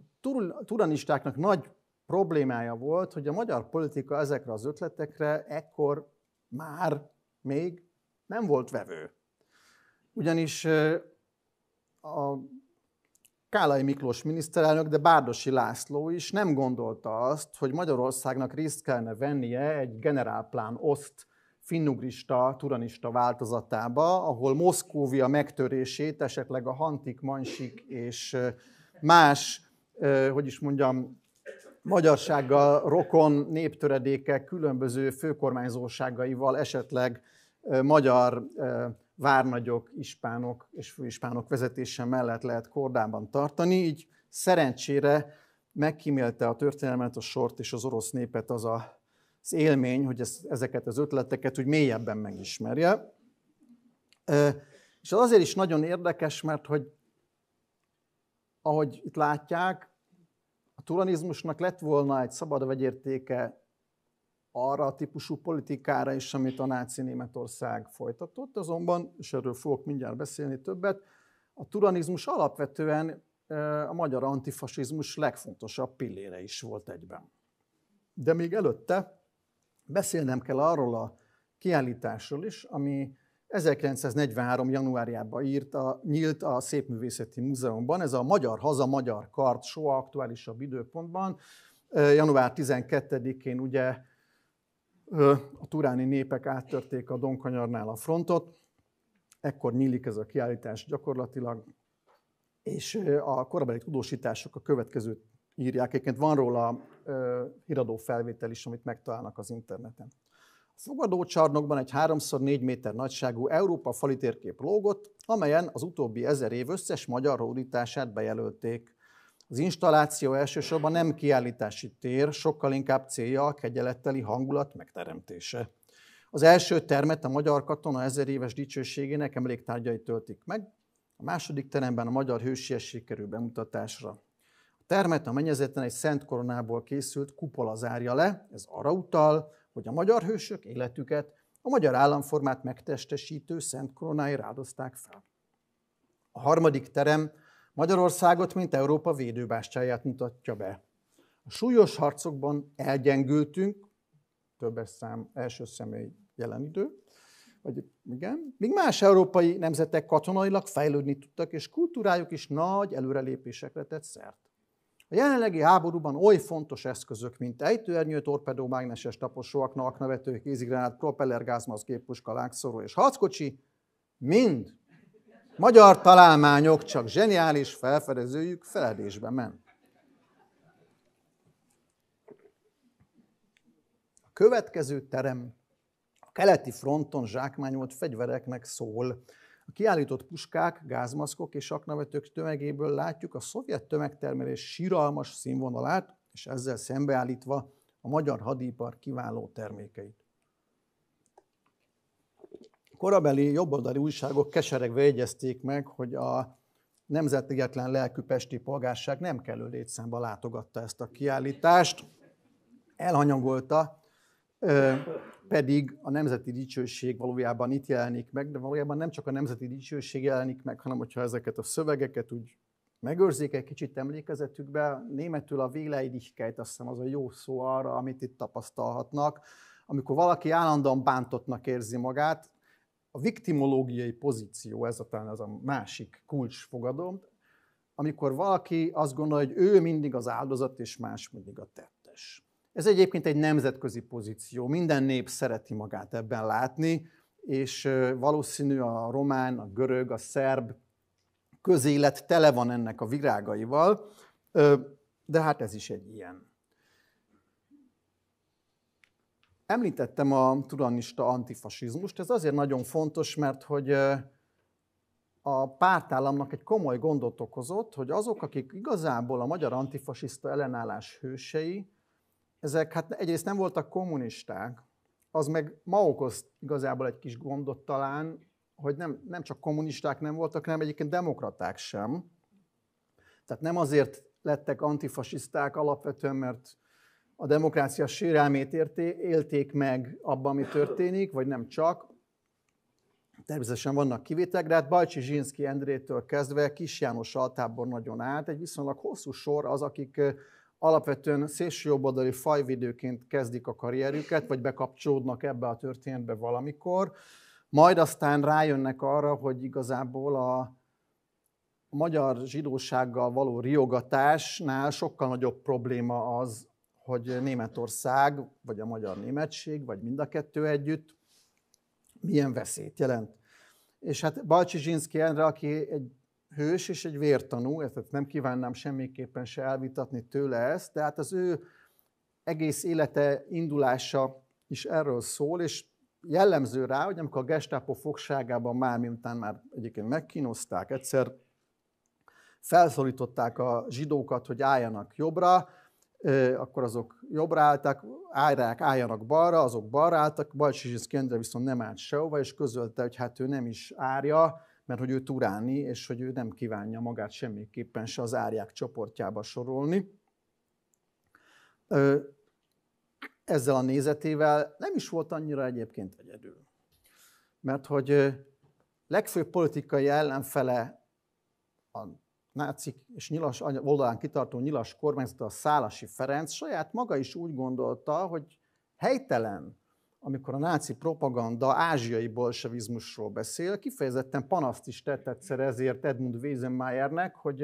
turanistáknak nagy problémája volt, hogy a magyar politika ezekre az ötletekre ekkor már még nem volt vevő. Ugyanis a Kálai Miklós miniszterelnök, de Bárdosi László is nem gondolta azt, hogy Magyarországnak részt kellene vennie egy generálplán oszt finnugrista, turanista változatába, ahol Moszkóvia megtörését, esetleg a Hantik, Mansik és más, hogy is mondjam, magyarsággal, rokon néptöredékek különböző főkormányzóságaival esetleg magyar várnagyok, ispánok és főispánok vezetése mellett lehet kordában tartani, így szerencsére megkímélte a történelmet, a sort és az orosz népet az a, az élmény, hogy ez, ezeket az ötleteket úgy mélyebben megismerje. És az azért is nagyon érdekes, mert hogy ahogy itt látják, a turanizmusnak lett volna egy szabad vegyértéke arra a típusú politikára is, amit a náci Németország folytatott, azonban, és erről fogok mindjárt beszélni többet, a turanizmus alapvetően a magyar antifasizmus legfontosabb pillére is volt egyben. De még előtte beszélnem kell arról a kiállításról is, ami 1943. januárjában írt a, nyílt a Szépművészeti Múzeumban, ez a Magyar Haza, Magyar Kart, soha aktuálisabb időpontban. Január 12-én ugye a turáni népek áttörték a Donkanyarnál a frontot, ekkor nyílik ez a kiállítás gyakorlatilag, és a korabeli tudósítások a következőt írják. Egyébként van róla híradó felvétel is, amit megtalálnak az interneten. A fogadócsarnokban egy 3x4 méter nagyságú Európa fali térkép lógott, amelyen az utóbbi ezer év összes magyar hódítását bejelölték. Az installáció elsősorban nem kiállítási tér, sokkal inkább célja a kegyeletteli hangulat megteremtése. Az első termet a magyar katona ezer éves dicsőségének emléktárgyai töltik meg, a második teremben a magyar hősiesség kerül bemutatásra. A termet a mennyezeten egy szent koronából készült kupola zárja le, ez arra utal, hogy a magyar hősök életüket a magyar államformát megtestesítő szent koronáért áldozták fel. A harmadik terem Magyarországot, mint Európa védőbástyáját mutatja be. A súlyos harcokban elgyengültünk, többes szám, első személy jelen idő, vagy igen, míg más európai nemzetek katonailag fejlődni tudtak, és kultúrájuk is nagy előrelépésekre tett szert. A jelenlegi háborúban oly fontos eszközök, mint ejtőernyő, torpedó, mágneses taposóak, nalknevető, kézigránát, propellergázmaz, géppuska, lángszóró és harckocsi, mind Magyar találmányok csak zseniális felfedezőjük feledésbe ment. A következő terem a keleti fronton zsákmányolt fegyvereknek szól. A kiállított puskák, gázmaszkok és aknavetők tömegéből látjuk a szovjet tömegtermelés síralmas színvonalát, és ezzel szembeállítva a magyar hadipar kiváló termékeit korabeli jobboldali újságok keseregve egyezték meg, hogy a nemzetigetlen lelkű pesti polgárság nem kellő létszámba látogatta ezt a kiállítást, elhanyagolta, pedig a nemzeti dicsőség valójában itt jelenik meg, de valójában nem csak a nemzeti dicsőség jelenik meg, hanem hogyha ezeket a szövegeket úgy megőrzik egy kicsit emlékezetükbe, németül a Véleidigkeit, azt hiszem az a jó szó arra, amit itt tapasztalhatnak, amikor valaki állandóan bántottnak érzi magát, a viktimológiai pozíció, ez a talán az a másik kulcsfogadom, amikor valaki azt gondolja, hogy ő mindig az áldozat, és más mindig a tettes. Ez egyébként egy nemzetközi pozíció, minden nép szereti magát ebben látni, és valószínű a román, a görög, a szerb közélet tele van ennek a virágaival, de hát ez is egy ilyen Említettem a tudanista antifasizmust, ez azért nagyon fontos, mert hogy a pártállamnak egy komoly gondot okozott, hogy azok, akik igazából a magyar antifasiszta ellenállás hősei, ezek hát egyrészt nem voltak kommunisták, az meg ma okoz igazából egy kis gondot talán, hogy nem, nem csak kommunisták nem voltak, hanem egyébként demokraták sem. Tehát nem azért lettek antifasiszták alapvetően, mert a demokrácia sérelmét érté, élték meg abban, ami történik, vagy nem csak. Természetesen vannak kivételek, de hát Bajcsi Zsinszki Endrétől kezdve Kis János Altábor nagyon állt. egy viszonylag hosszú sor az, akik alapvetően szélsőjobboldali fajvidőként kezdik a karrierüket, vagy bekapcsolódnak ebbe a történetbe valamikor, majd aztán rájönnek arra, hogy igazából a, a magyar zsidósággal való riogatásnál sokkal nagyobb probléma az, hogy Németország, vagy a magyar németség, vagy mind a kettő együtt milyen veszélyt jelent. És hát Balcsi Zsinszki Endre, aki egy hős és egy vértanú, tehát nem kívánnám semmiképpen se elvitatni tőle ezt, de hát az ő egész élete indulása is erről szól, és jellemző rá, hogy amikor a gestápo fogságában már, miután már egyébként megkínozták, egyszer felszólították a zsidókat, hogy álljanak jobbra, akkor azok jobbra álltak, állják, álljanak balra, azok balra álltak, Balcsizsinszki Endre viszont nem állt sehova, és közölte, hogy hát ő nem is árja, mert hogy ő turáni, és hogy ő nem kívánja magát semmiképpen se az árják csoportjába sorolni. Ezzel a nézetével nem is volt annyira egyébként egyedül. Mert hogy legfőbb politikai ellenfele a nácik és nyilas oldalán kitartó nyilas kormányzata, a Szálasi Ferenc saját maga is úgy gondolta, hogy helytelen, amikor a náci propaganda ázsiai bolsevizmusról beszél, kifejezetten panaszt is tett egyszer ezért Edmund Wiesenmayernek, hogy,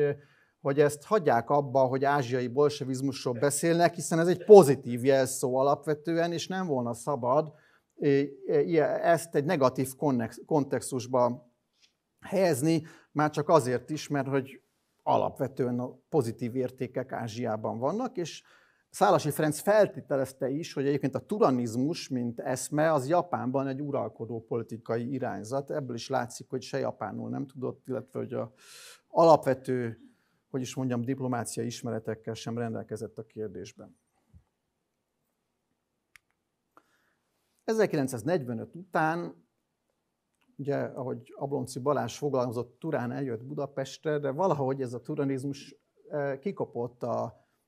hogy ezt hagyják abba, hogy ázsiai bolsevizmusról beszélnek, hiszen ez egy pozitív jelszó alapvetően, és nem volna szabad ezt egy negatív kontextusba helyezni, már csak azért is, mert hogy alapvetően a pozitív értékek Ázsiában vannak, és Szálasi Ferenc feltételezte is, hogy egyébként a turanizmus, mint eszme, az Japánban egy uralkodó politikai irányzat. Ebből is látszik, hogy se japánul nem tudott, illetve hogy a alapvető, hogy is mondjam, diplomáciai ismeretekkel sem rendelkezett a kérdésben. 1945 után ugye, ahogy Ablonci Balázs foglalkozott, Turán eljött Budapestre, de valahogy ez a turanizmus eh, kikopott a,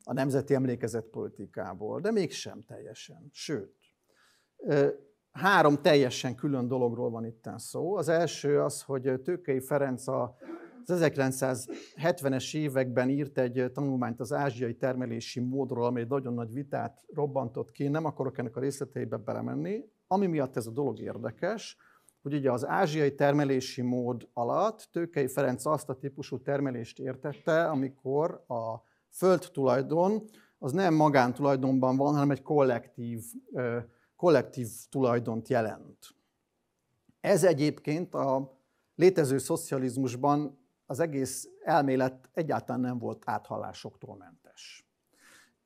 a nemzeti emlékezet politikából, de mégsem teljesen. Sőt, eh, három teljesen külön dologról van itt szó. Az első az, hogy Tőkei Ferenc a 1970-es években írt egy tanulmányt az ázsiai termelési módról, ami egy nagyon nagy vitát robbantott ki. Nem akarok ennek a részleteibe belemenni. Ami miatt ez a dolog érdekes, hogy ugye az ázsiai termelési mód alatt Tőkei Ferenc azt a típusú termelést értette, amikor a földtulajdon az nem magántulajdonban van, hanem egy kollektív, kollektív tulajdont jelent. Ez egyébként a létező szocializmusban az egész elmélet egyáltalán nem volt áthallásoktól mentes.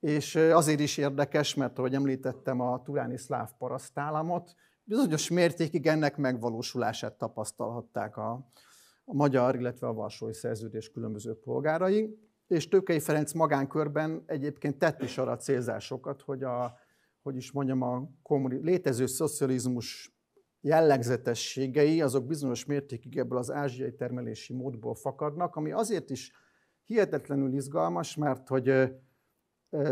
És azért is érdekes, mert ahogy említettem a turáni szláv parasztállamot, bizonyos mértékig ennek megvalósulását tapasztalhatták a, a magyar, illetve a Varsói Szerződés különböző polgárai, és Tőkei Ferenc magánkörben egyébként tett is arra célzásokat, hogy a, hogy is mondjam, a kommuni, létező szocializmus jellegzetességei, azok bizonyos mértékig ebből az ázsiai termelési módból fakadnak, ami azért is hihetetlenül izgalmas, mert hogy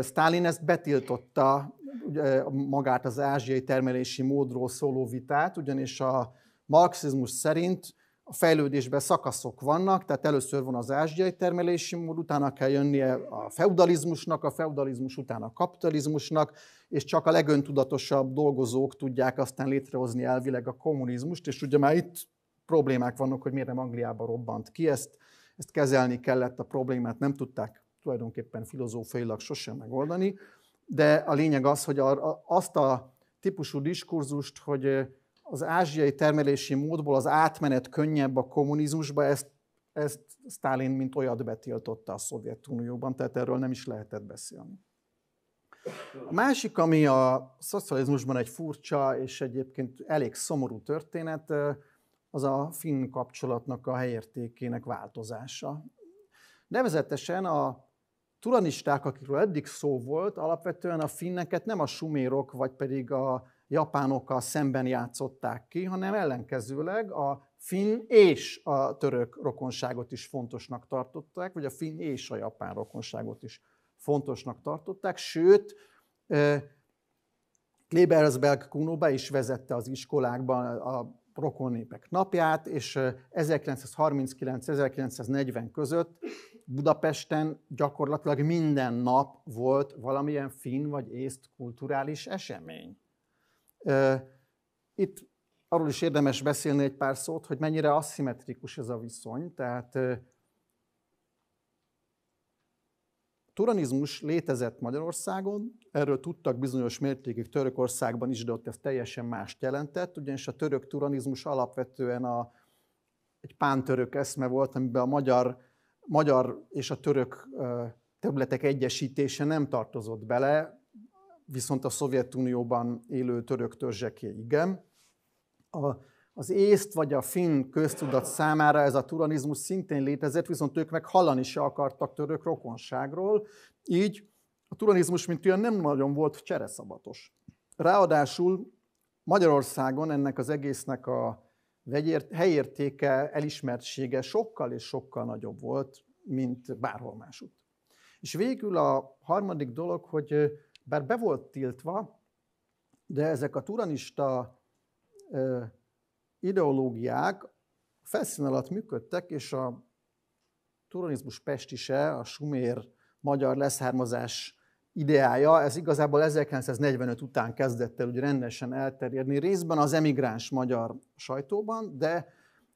Stalin ezt betiltotta ugye magát az ázsiai termelési módról szóló vitát, ugyanis a marxizmus szerint a fejlődésben szakaszok vannak, tehát először van az ázsiai termelési mód, utána kell jönnie a feudalizmusnak, a feudalizmus után a kapitalizmusnak, és csak a legöntudatosabb dolgozók tudják aztán létrehozni elvileg a kommunizmust, és ugye már itt problémák vannak, hogy miért nem Angliában robbant ki, ezt, ezt kezelni kellett a problémát, nem tudták tulajdonképpen filozófailag sosem megoldani de a lényeg az, hogy azt a típusú diskurzust, hogy az ázsiai termelési módból az átmenet könnyebb a kommunizmusba, ezt, ezt Stalin mint olyat betiltotta a Szovjetunióban, tehát erről nem is lehetett beszélni. A másik, ami a szocializmusban egy furcsa és egyébként elég szomorú történet, az a finn kapcsolatnak a helyértékének változása. Nevezetesen a turanisták, akikről eddig szó volt, alapvetően a finneket nem a sumérok, vagy pedig a japánokkal szemben játszották ki, hanem ellenkezőleg a finn és a török rokonságot is fontosnak tartották, vagy a finn és a japán rokonságot is fontosnak tartották, sőt, Klebersberg Kuno be is vezette az iskolákban a rokonnépek napját, és 1939-1940 között Budapesten gyakorlatilag minden nap volt valamilyen finn vagy észt kulturális esemény. Itt arról is érdemes beszélni egy pár szót, hogy mennyire aszimmetrikus ez a viszony. Tehát turanizmus létezett Magyarországon, erről tudtak bizonyos mértékig Törökországban is, de ott ez teljesen mást jelentett, ugyanis a török turanizmus alapvetően a, egy pántörök eszme volt, amiben a magyar magyar és a török területek egyesítése nem tartozott bele, viszont a Szovjetunióban élő török törzseké igen. A, az észt vagy a finn köztudat számára ez a turanizmus szintén létezett, viszont ők meg hallani se akartak török rokonságról, így a turanizmus mint olyan nem nagyon volt csereszabatos. Ráadásul Magyarországon ennek az egésznek a helyértéke, elismertsége sokkal és sokkal nagyobb volt, mint bárhol másutt. És végül a harmadik dolog, hogy bár be volt tiltva, de ezek a turanista ideológiák felszín alatt működtek, és a turanizmus pestise, a sumér magyar leszármazás ideája, ez igazából 1945 után kezdett el úgy rendesen elterjedni, részben az emigráns magyar sajtóban, de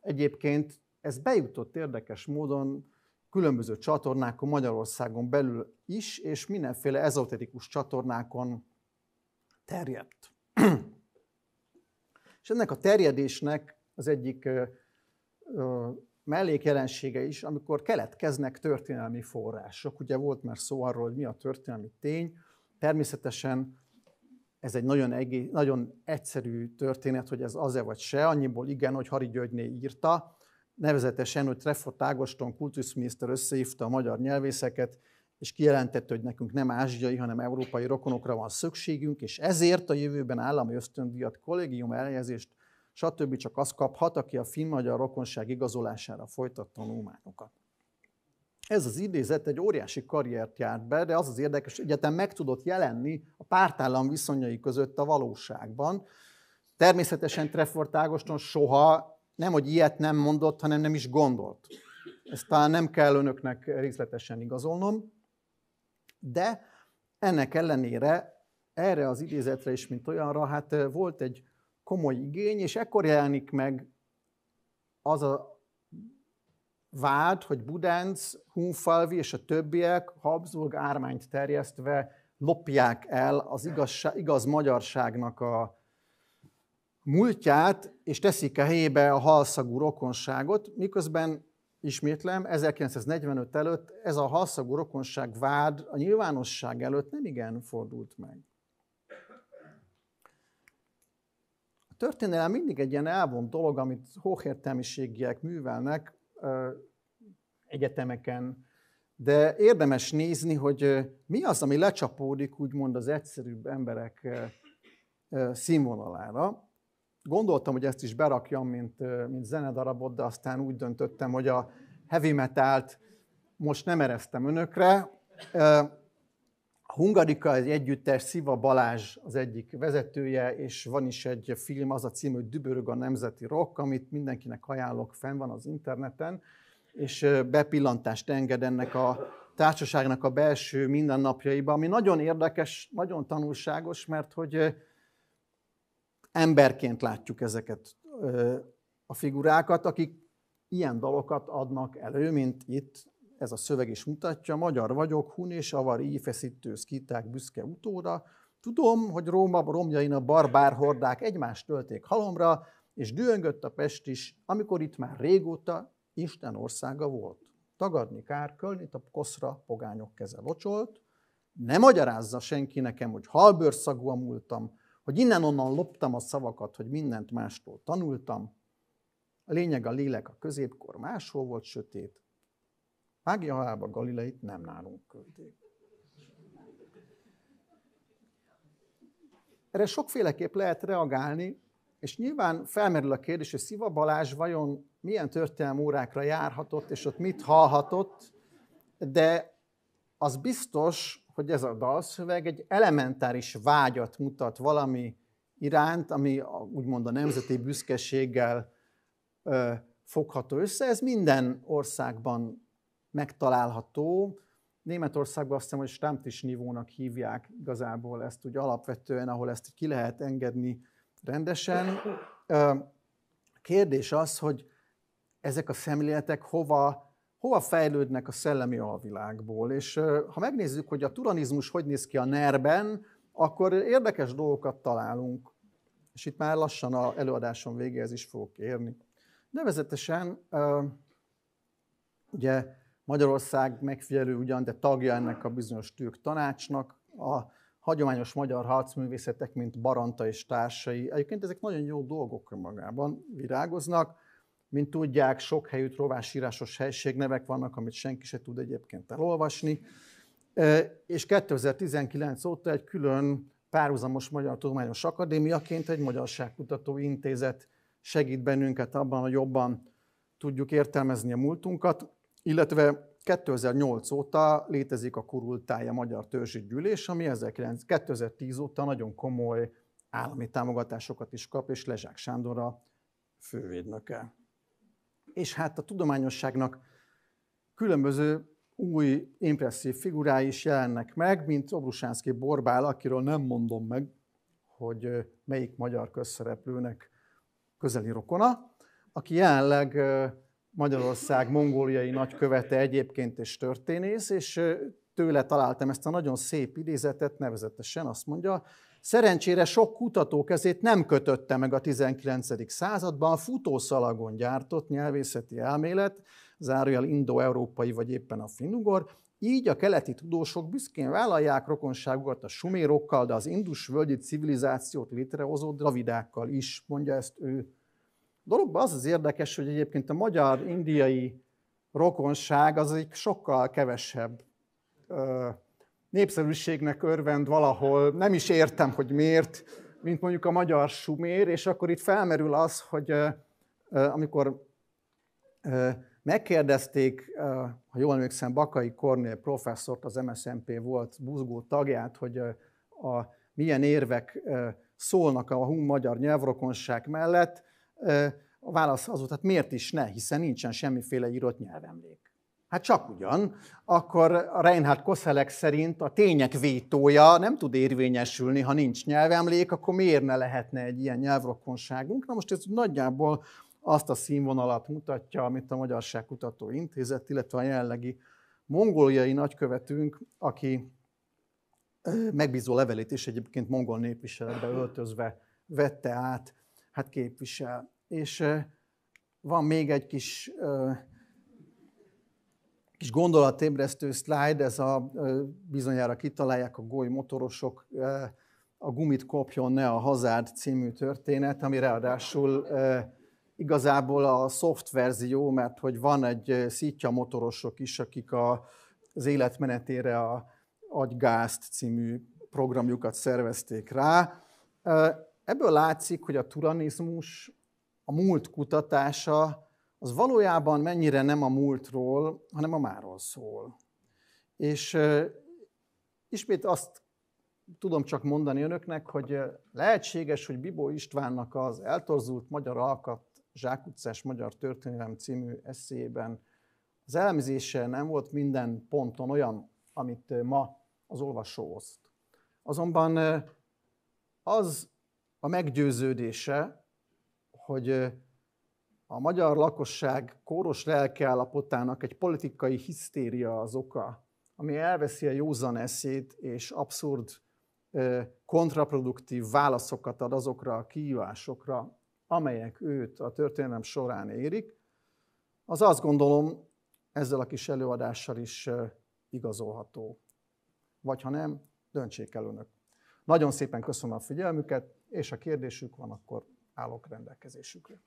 egyébként ez bejutott érdekes módon különböző csatornákon Magyarországon belül is, és mindenféle ezoterikus csatornákon terjedt. és ennek a terjedésnek az egyik mellékjelensége is, amikor keletkeznek történelmi források. Ugye volt már szó arról, hogy mi a történelmi tény. Természetesen ez egy nagyon, egész, nagyon egyszerű történet, hogy ez az-e vagy se, annyiból igen, hogy Hari Györgyné írta, nevezetesen, hogy Treffort Ágoston kultuszminiszter összehívta a magyar nyelvészeket, és kijelentette, hogy nekünk nem ázsiai, hanem európai rokonokra van szükségünk, és ezért a jövőben állami ösztöndíjat, kollégium elhelyezést stb. csak azt kaphat, aki a finn-magyar rokonság igazolására folytat tanulmányokat. Ez az idézet egy óriási karriert járt be, de az az érdekes, hogy egyetem meg tudott jelenni a pártállam viszonyai között a valóságban. Természetesen Treffort Ágoston soha nem, hogy ilyet nem mondott, hanem nem is gondolt. Ezt talán nem kell önöknek részletesen igazolnom, de ennek ellenére erre az idézetre is, mint olyanra, hát volt egy komoly igény, és ekkor jelenik meg az a vált, hogy Budenc, Hunfalvi és a többiek Habsburg ármányt terjesztve lopják el az igazság, igaz magyarságnak a múltját, és teszik a helyébe a halszagú rokonságot, miközben ismétlem, 1945 előtt ez a halszagú rokonság vád a nyilvánosság előtt nem igen fordult meg. történelem mindig egy ilyen elvont dolog, amit hochértelmiségiek művelnek egyetemeken, de érdemes nézni, hogy mi az, ami lecsapódik úgymond az egyszerűbb emberek színvonalára. Gondoltam, hogy ezt is berakjam, mint, mint zenedarabot, de aztán úgy döntöttem, hogy a heavy metalt most nem ereztem önökre. Hungarika egy együttes, Sziva Balázs az egyik vezetője, és van is egy film, az a cím, hogy Dübörög a nemzeti rock, amit mindenkinek ajánlok, fenn van az interneten, és bepillantást enged ennek a társaságnak a belső mindennapjaiba, ami nagyon érdekes, nagyon tanulságos, mert hogy emberként látjuk ezeket a figurákat, akik ilyen dalokat adnak elő, mint itt ez a szöveg is mutatja, magyar vagyok, hun és avar íjfeszítő szkiták büszke utóra. Tudom, hogy Róma romjain a barbár hordák egymást tölték halomra, és dühöngött a Pest is, amikor itt már régóta Isten országa volt. Tagadni kár, kölnit a koszra pogányok keze locsolt, ne magyarázza senki nekem, hogy a múltam, hogy innen-onnan loptam a szavakat, hogy mindent mástól tanultam. A lényeg a lélek a középkor máshol volt sötét, Hágja halálba Galileit nem nálunk küldték. Erre sokféleképp lehet reagálni, és nyilván felmerül a kérdés, hogy Sziva Balázs vajon milyen történelmi órákra járhatott, és ott mit hallhatott, de az biztos, hogy ez a dalszöveg egy elementáris vágyat mutat valami iránt, ami úgymond a nemzeti büszkeséggel ö, fogható össze. Ez minden országban megtalálható. Németországban azt hiszem, hogy nivónak hívják igazából ezt úgy alapvetően, ahol ezt ki lehet engedni rendesen. Kérdés az, hogy ezek a szemléletek hova, hova fejlődnek a szellemi alvilágból. És ha megnézzük, hogy a turanizmus hogy néz ki a nerben, akkor érdekes dolgokat találunk. És itt már lassan a előadásom végéhez is fogok érni. Nevezetesen, ugye Magyarország megfigyelő ugyan, de tagja ennek a bizonyos türk tanácsnak. A hagyományos magyar harcművészetek, mint Baranta és társai, egyébként ezek nagyon jó dolgok magában virágoznak. Mint tudják, sok helyütt írásos helységnevek vannak, amit senki se tud egyébként elolvasni. E, és 2019 óta egy külön párhuzamos Magyar Tudományos Akadémiaként egy Magyarságkutató Intézet segít bennünket abban, hogy jobban tudjuk értelmezni a múltunkat illetve 2008 óta létezik a kurultája Magyar Gyűlés, ami 2010 óta nagyon komoly állami támogatásokat is kap, és Lezsák Sándor a fővédnöke. És hát a tudományosságnak különböző új impresszív figurái is jelennek meg, mint Obrusánszki Borbál, akiről nem mondom meg, hogy melyik magyar közszereplőnek közeli rokona, aki jelenleg Magyarország mongóliai nagykövete egyébként is történész, és tőle találtam ezt a nagyon szép idézetet, nevezetesen azt mondja, Szerencsére sok kutató kezét nem kötötte meg a 19. században a futószalagon gyártott nyelvészeti elmélet, zárójel indo-európai vagy éppen a finugor, így a keleti tudósok büszkén vállalják rokonságukat a sumérokkal, de az indus völgyi civilizációt létrehozó dravidákkal is, mondja ezt ő dologban az az érdekes, hogy egyébként a magyar-indiai rokonság az egy sokkal kevesebb népszerűségnek örvend valahol, nem is értem, hogy miért, mint mondjuk a magyar sumér, és akkor itt felmerül az, hogy amikor megkérdezték, ha jól emlékszem, Bakai Kornél professzort, az MSMP volt buzgó tagját, hogy a, milyen érvek szólnak a hun magyar nyelvrokonság mellett, a válasz az volt, hát miért is ne, hiszen nincsen semmiféle írott nyelvemlék. Hát csak ugyan, akkor a Reinhard Koszelek szerint a tények vétója nem tud érvényesülni, ha nincs nyelvemlék, akkor miért ne lehetne egy ilyen nyelvrokonságunk? Na most ez nagyjából azt a színvonalat mutatja, amit a Magyarság Kutató Intézet, illetve a jelenlegi mongoliai nagykövetünk, aki megbízó levelét is egyébként mongol népviseletbe öltözve vette át hát képvisel. És van még egy kis, kis gondolatébresztő szlájd, ez a bizonyára kitalálják a goly motorosok, a gumit kopjon ne a hazád című történet, ami ráadásul igazából a soft verzió, mert hogy van egy szítja motorosok is, akik a, az életmenetére a agygázt című programjukat szervezték rá. Ebből látszik, hogy a turanizmus, a múlt kutatása, az valójában mennyire nem a múltról, hanem a máról szól. És uh, ismét azt tudom csak mondani önöknek, hogy lehetséges, hogy Bibó Istvánnak az eltorzult magyar alkat Zsákutcás Magyar Történelem című eszében az elemzése nem volt minden ponton olyan, amit ma az olvasó oszt. Azonban az a meggyőződése, hogy a magyar lakosság kóros lelkeállapotának egy politikai hisztéria az oka, ami elveszi a józan eszét és abszurd, kontraproduktív válaszokat ad azokra a kihívásokra, amelyek őt a történelem során érik, az azt gondolom ezzel a kis előadással is igazolható. Vagy ha nem, döntsék el önök. Nagyon szépen köszönöm a figyelmüket, és ha kérdésük van, akkor állok rendelkezésükre.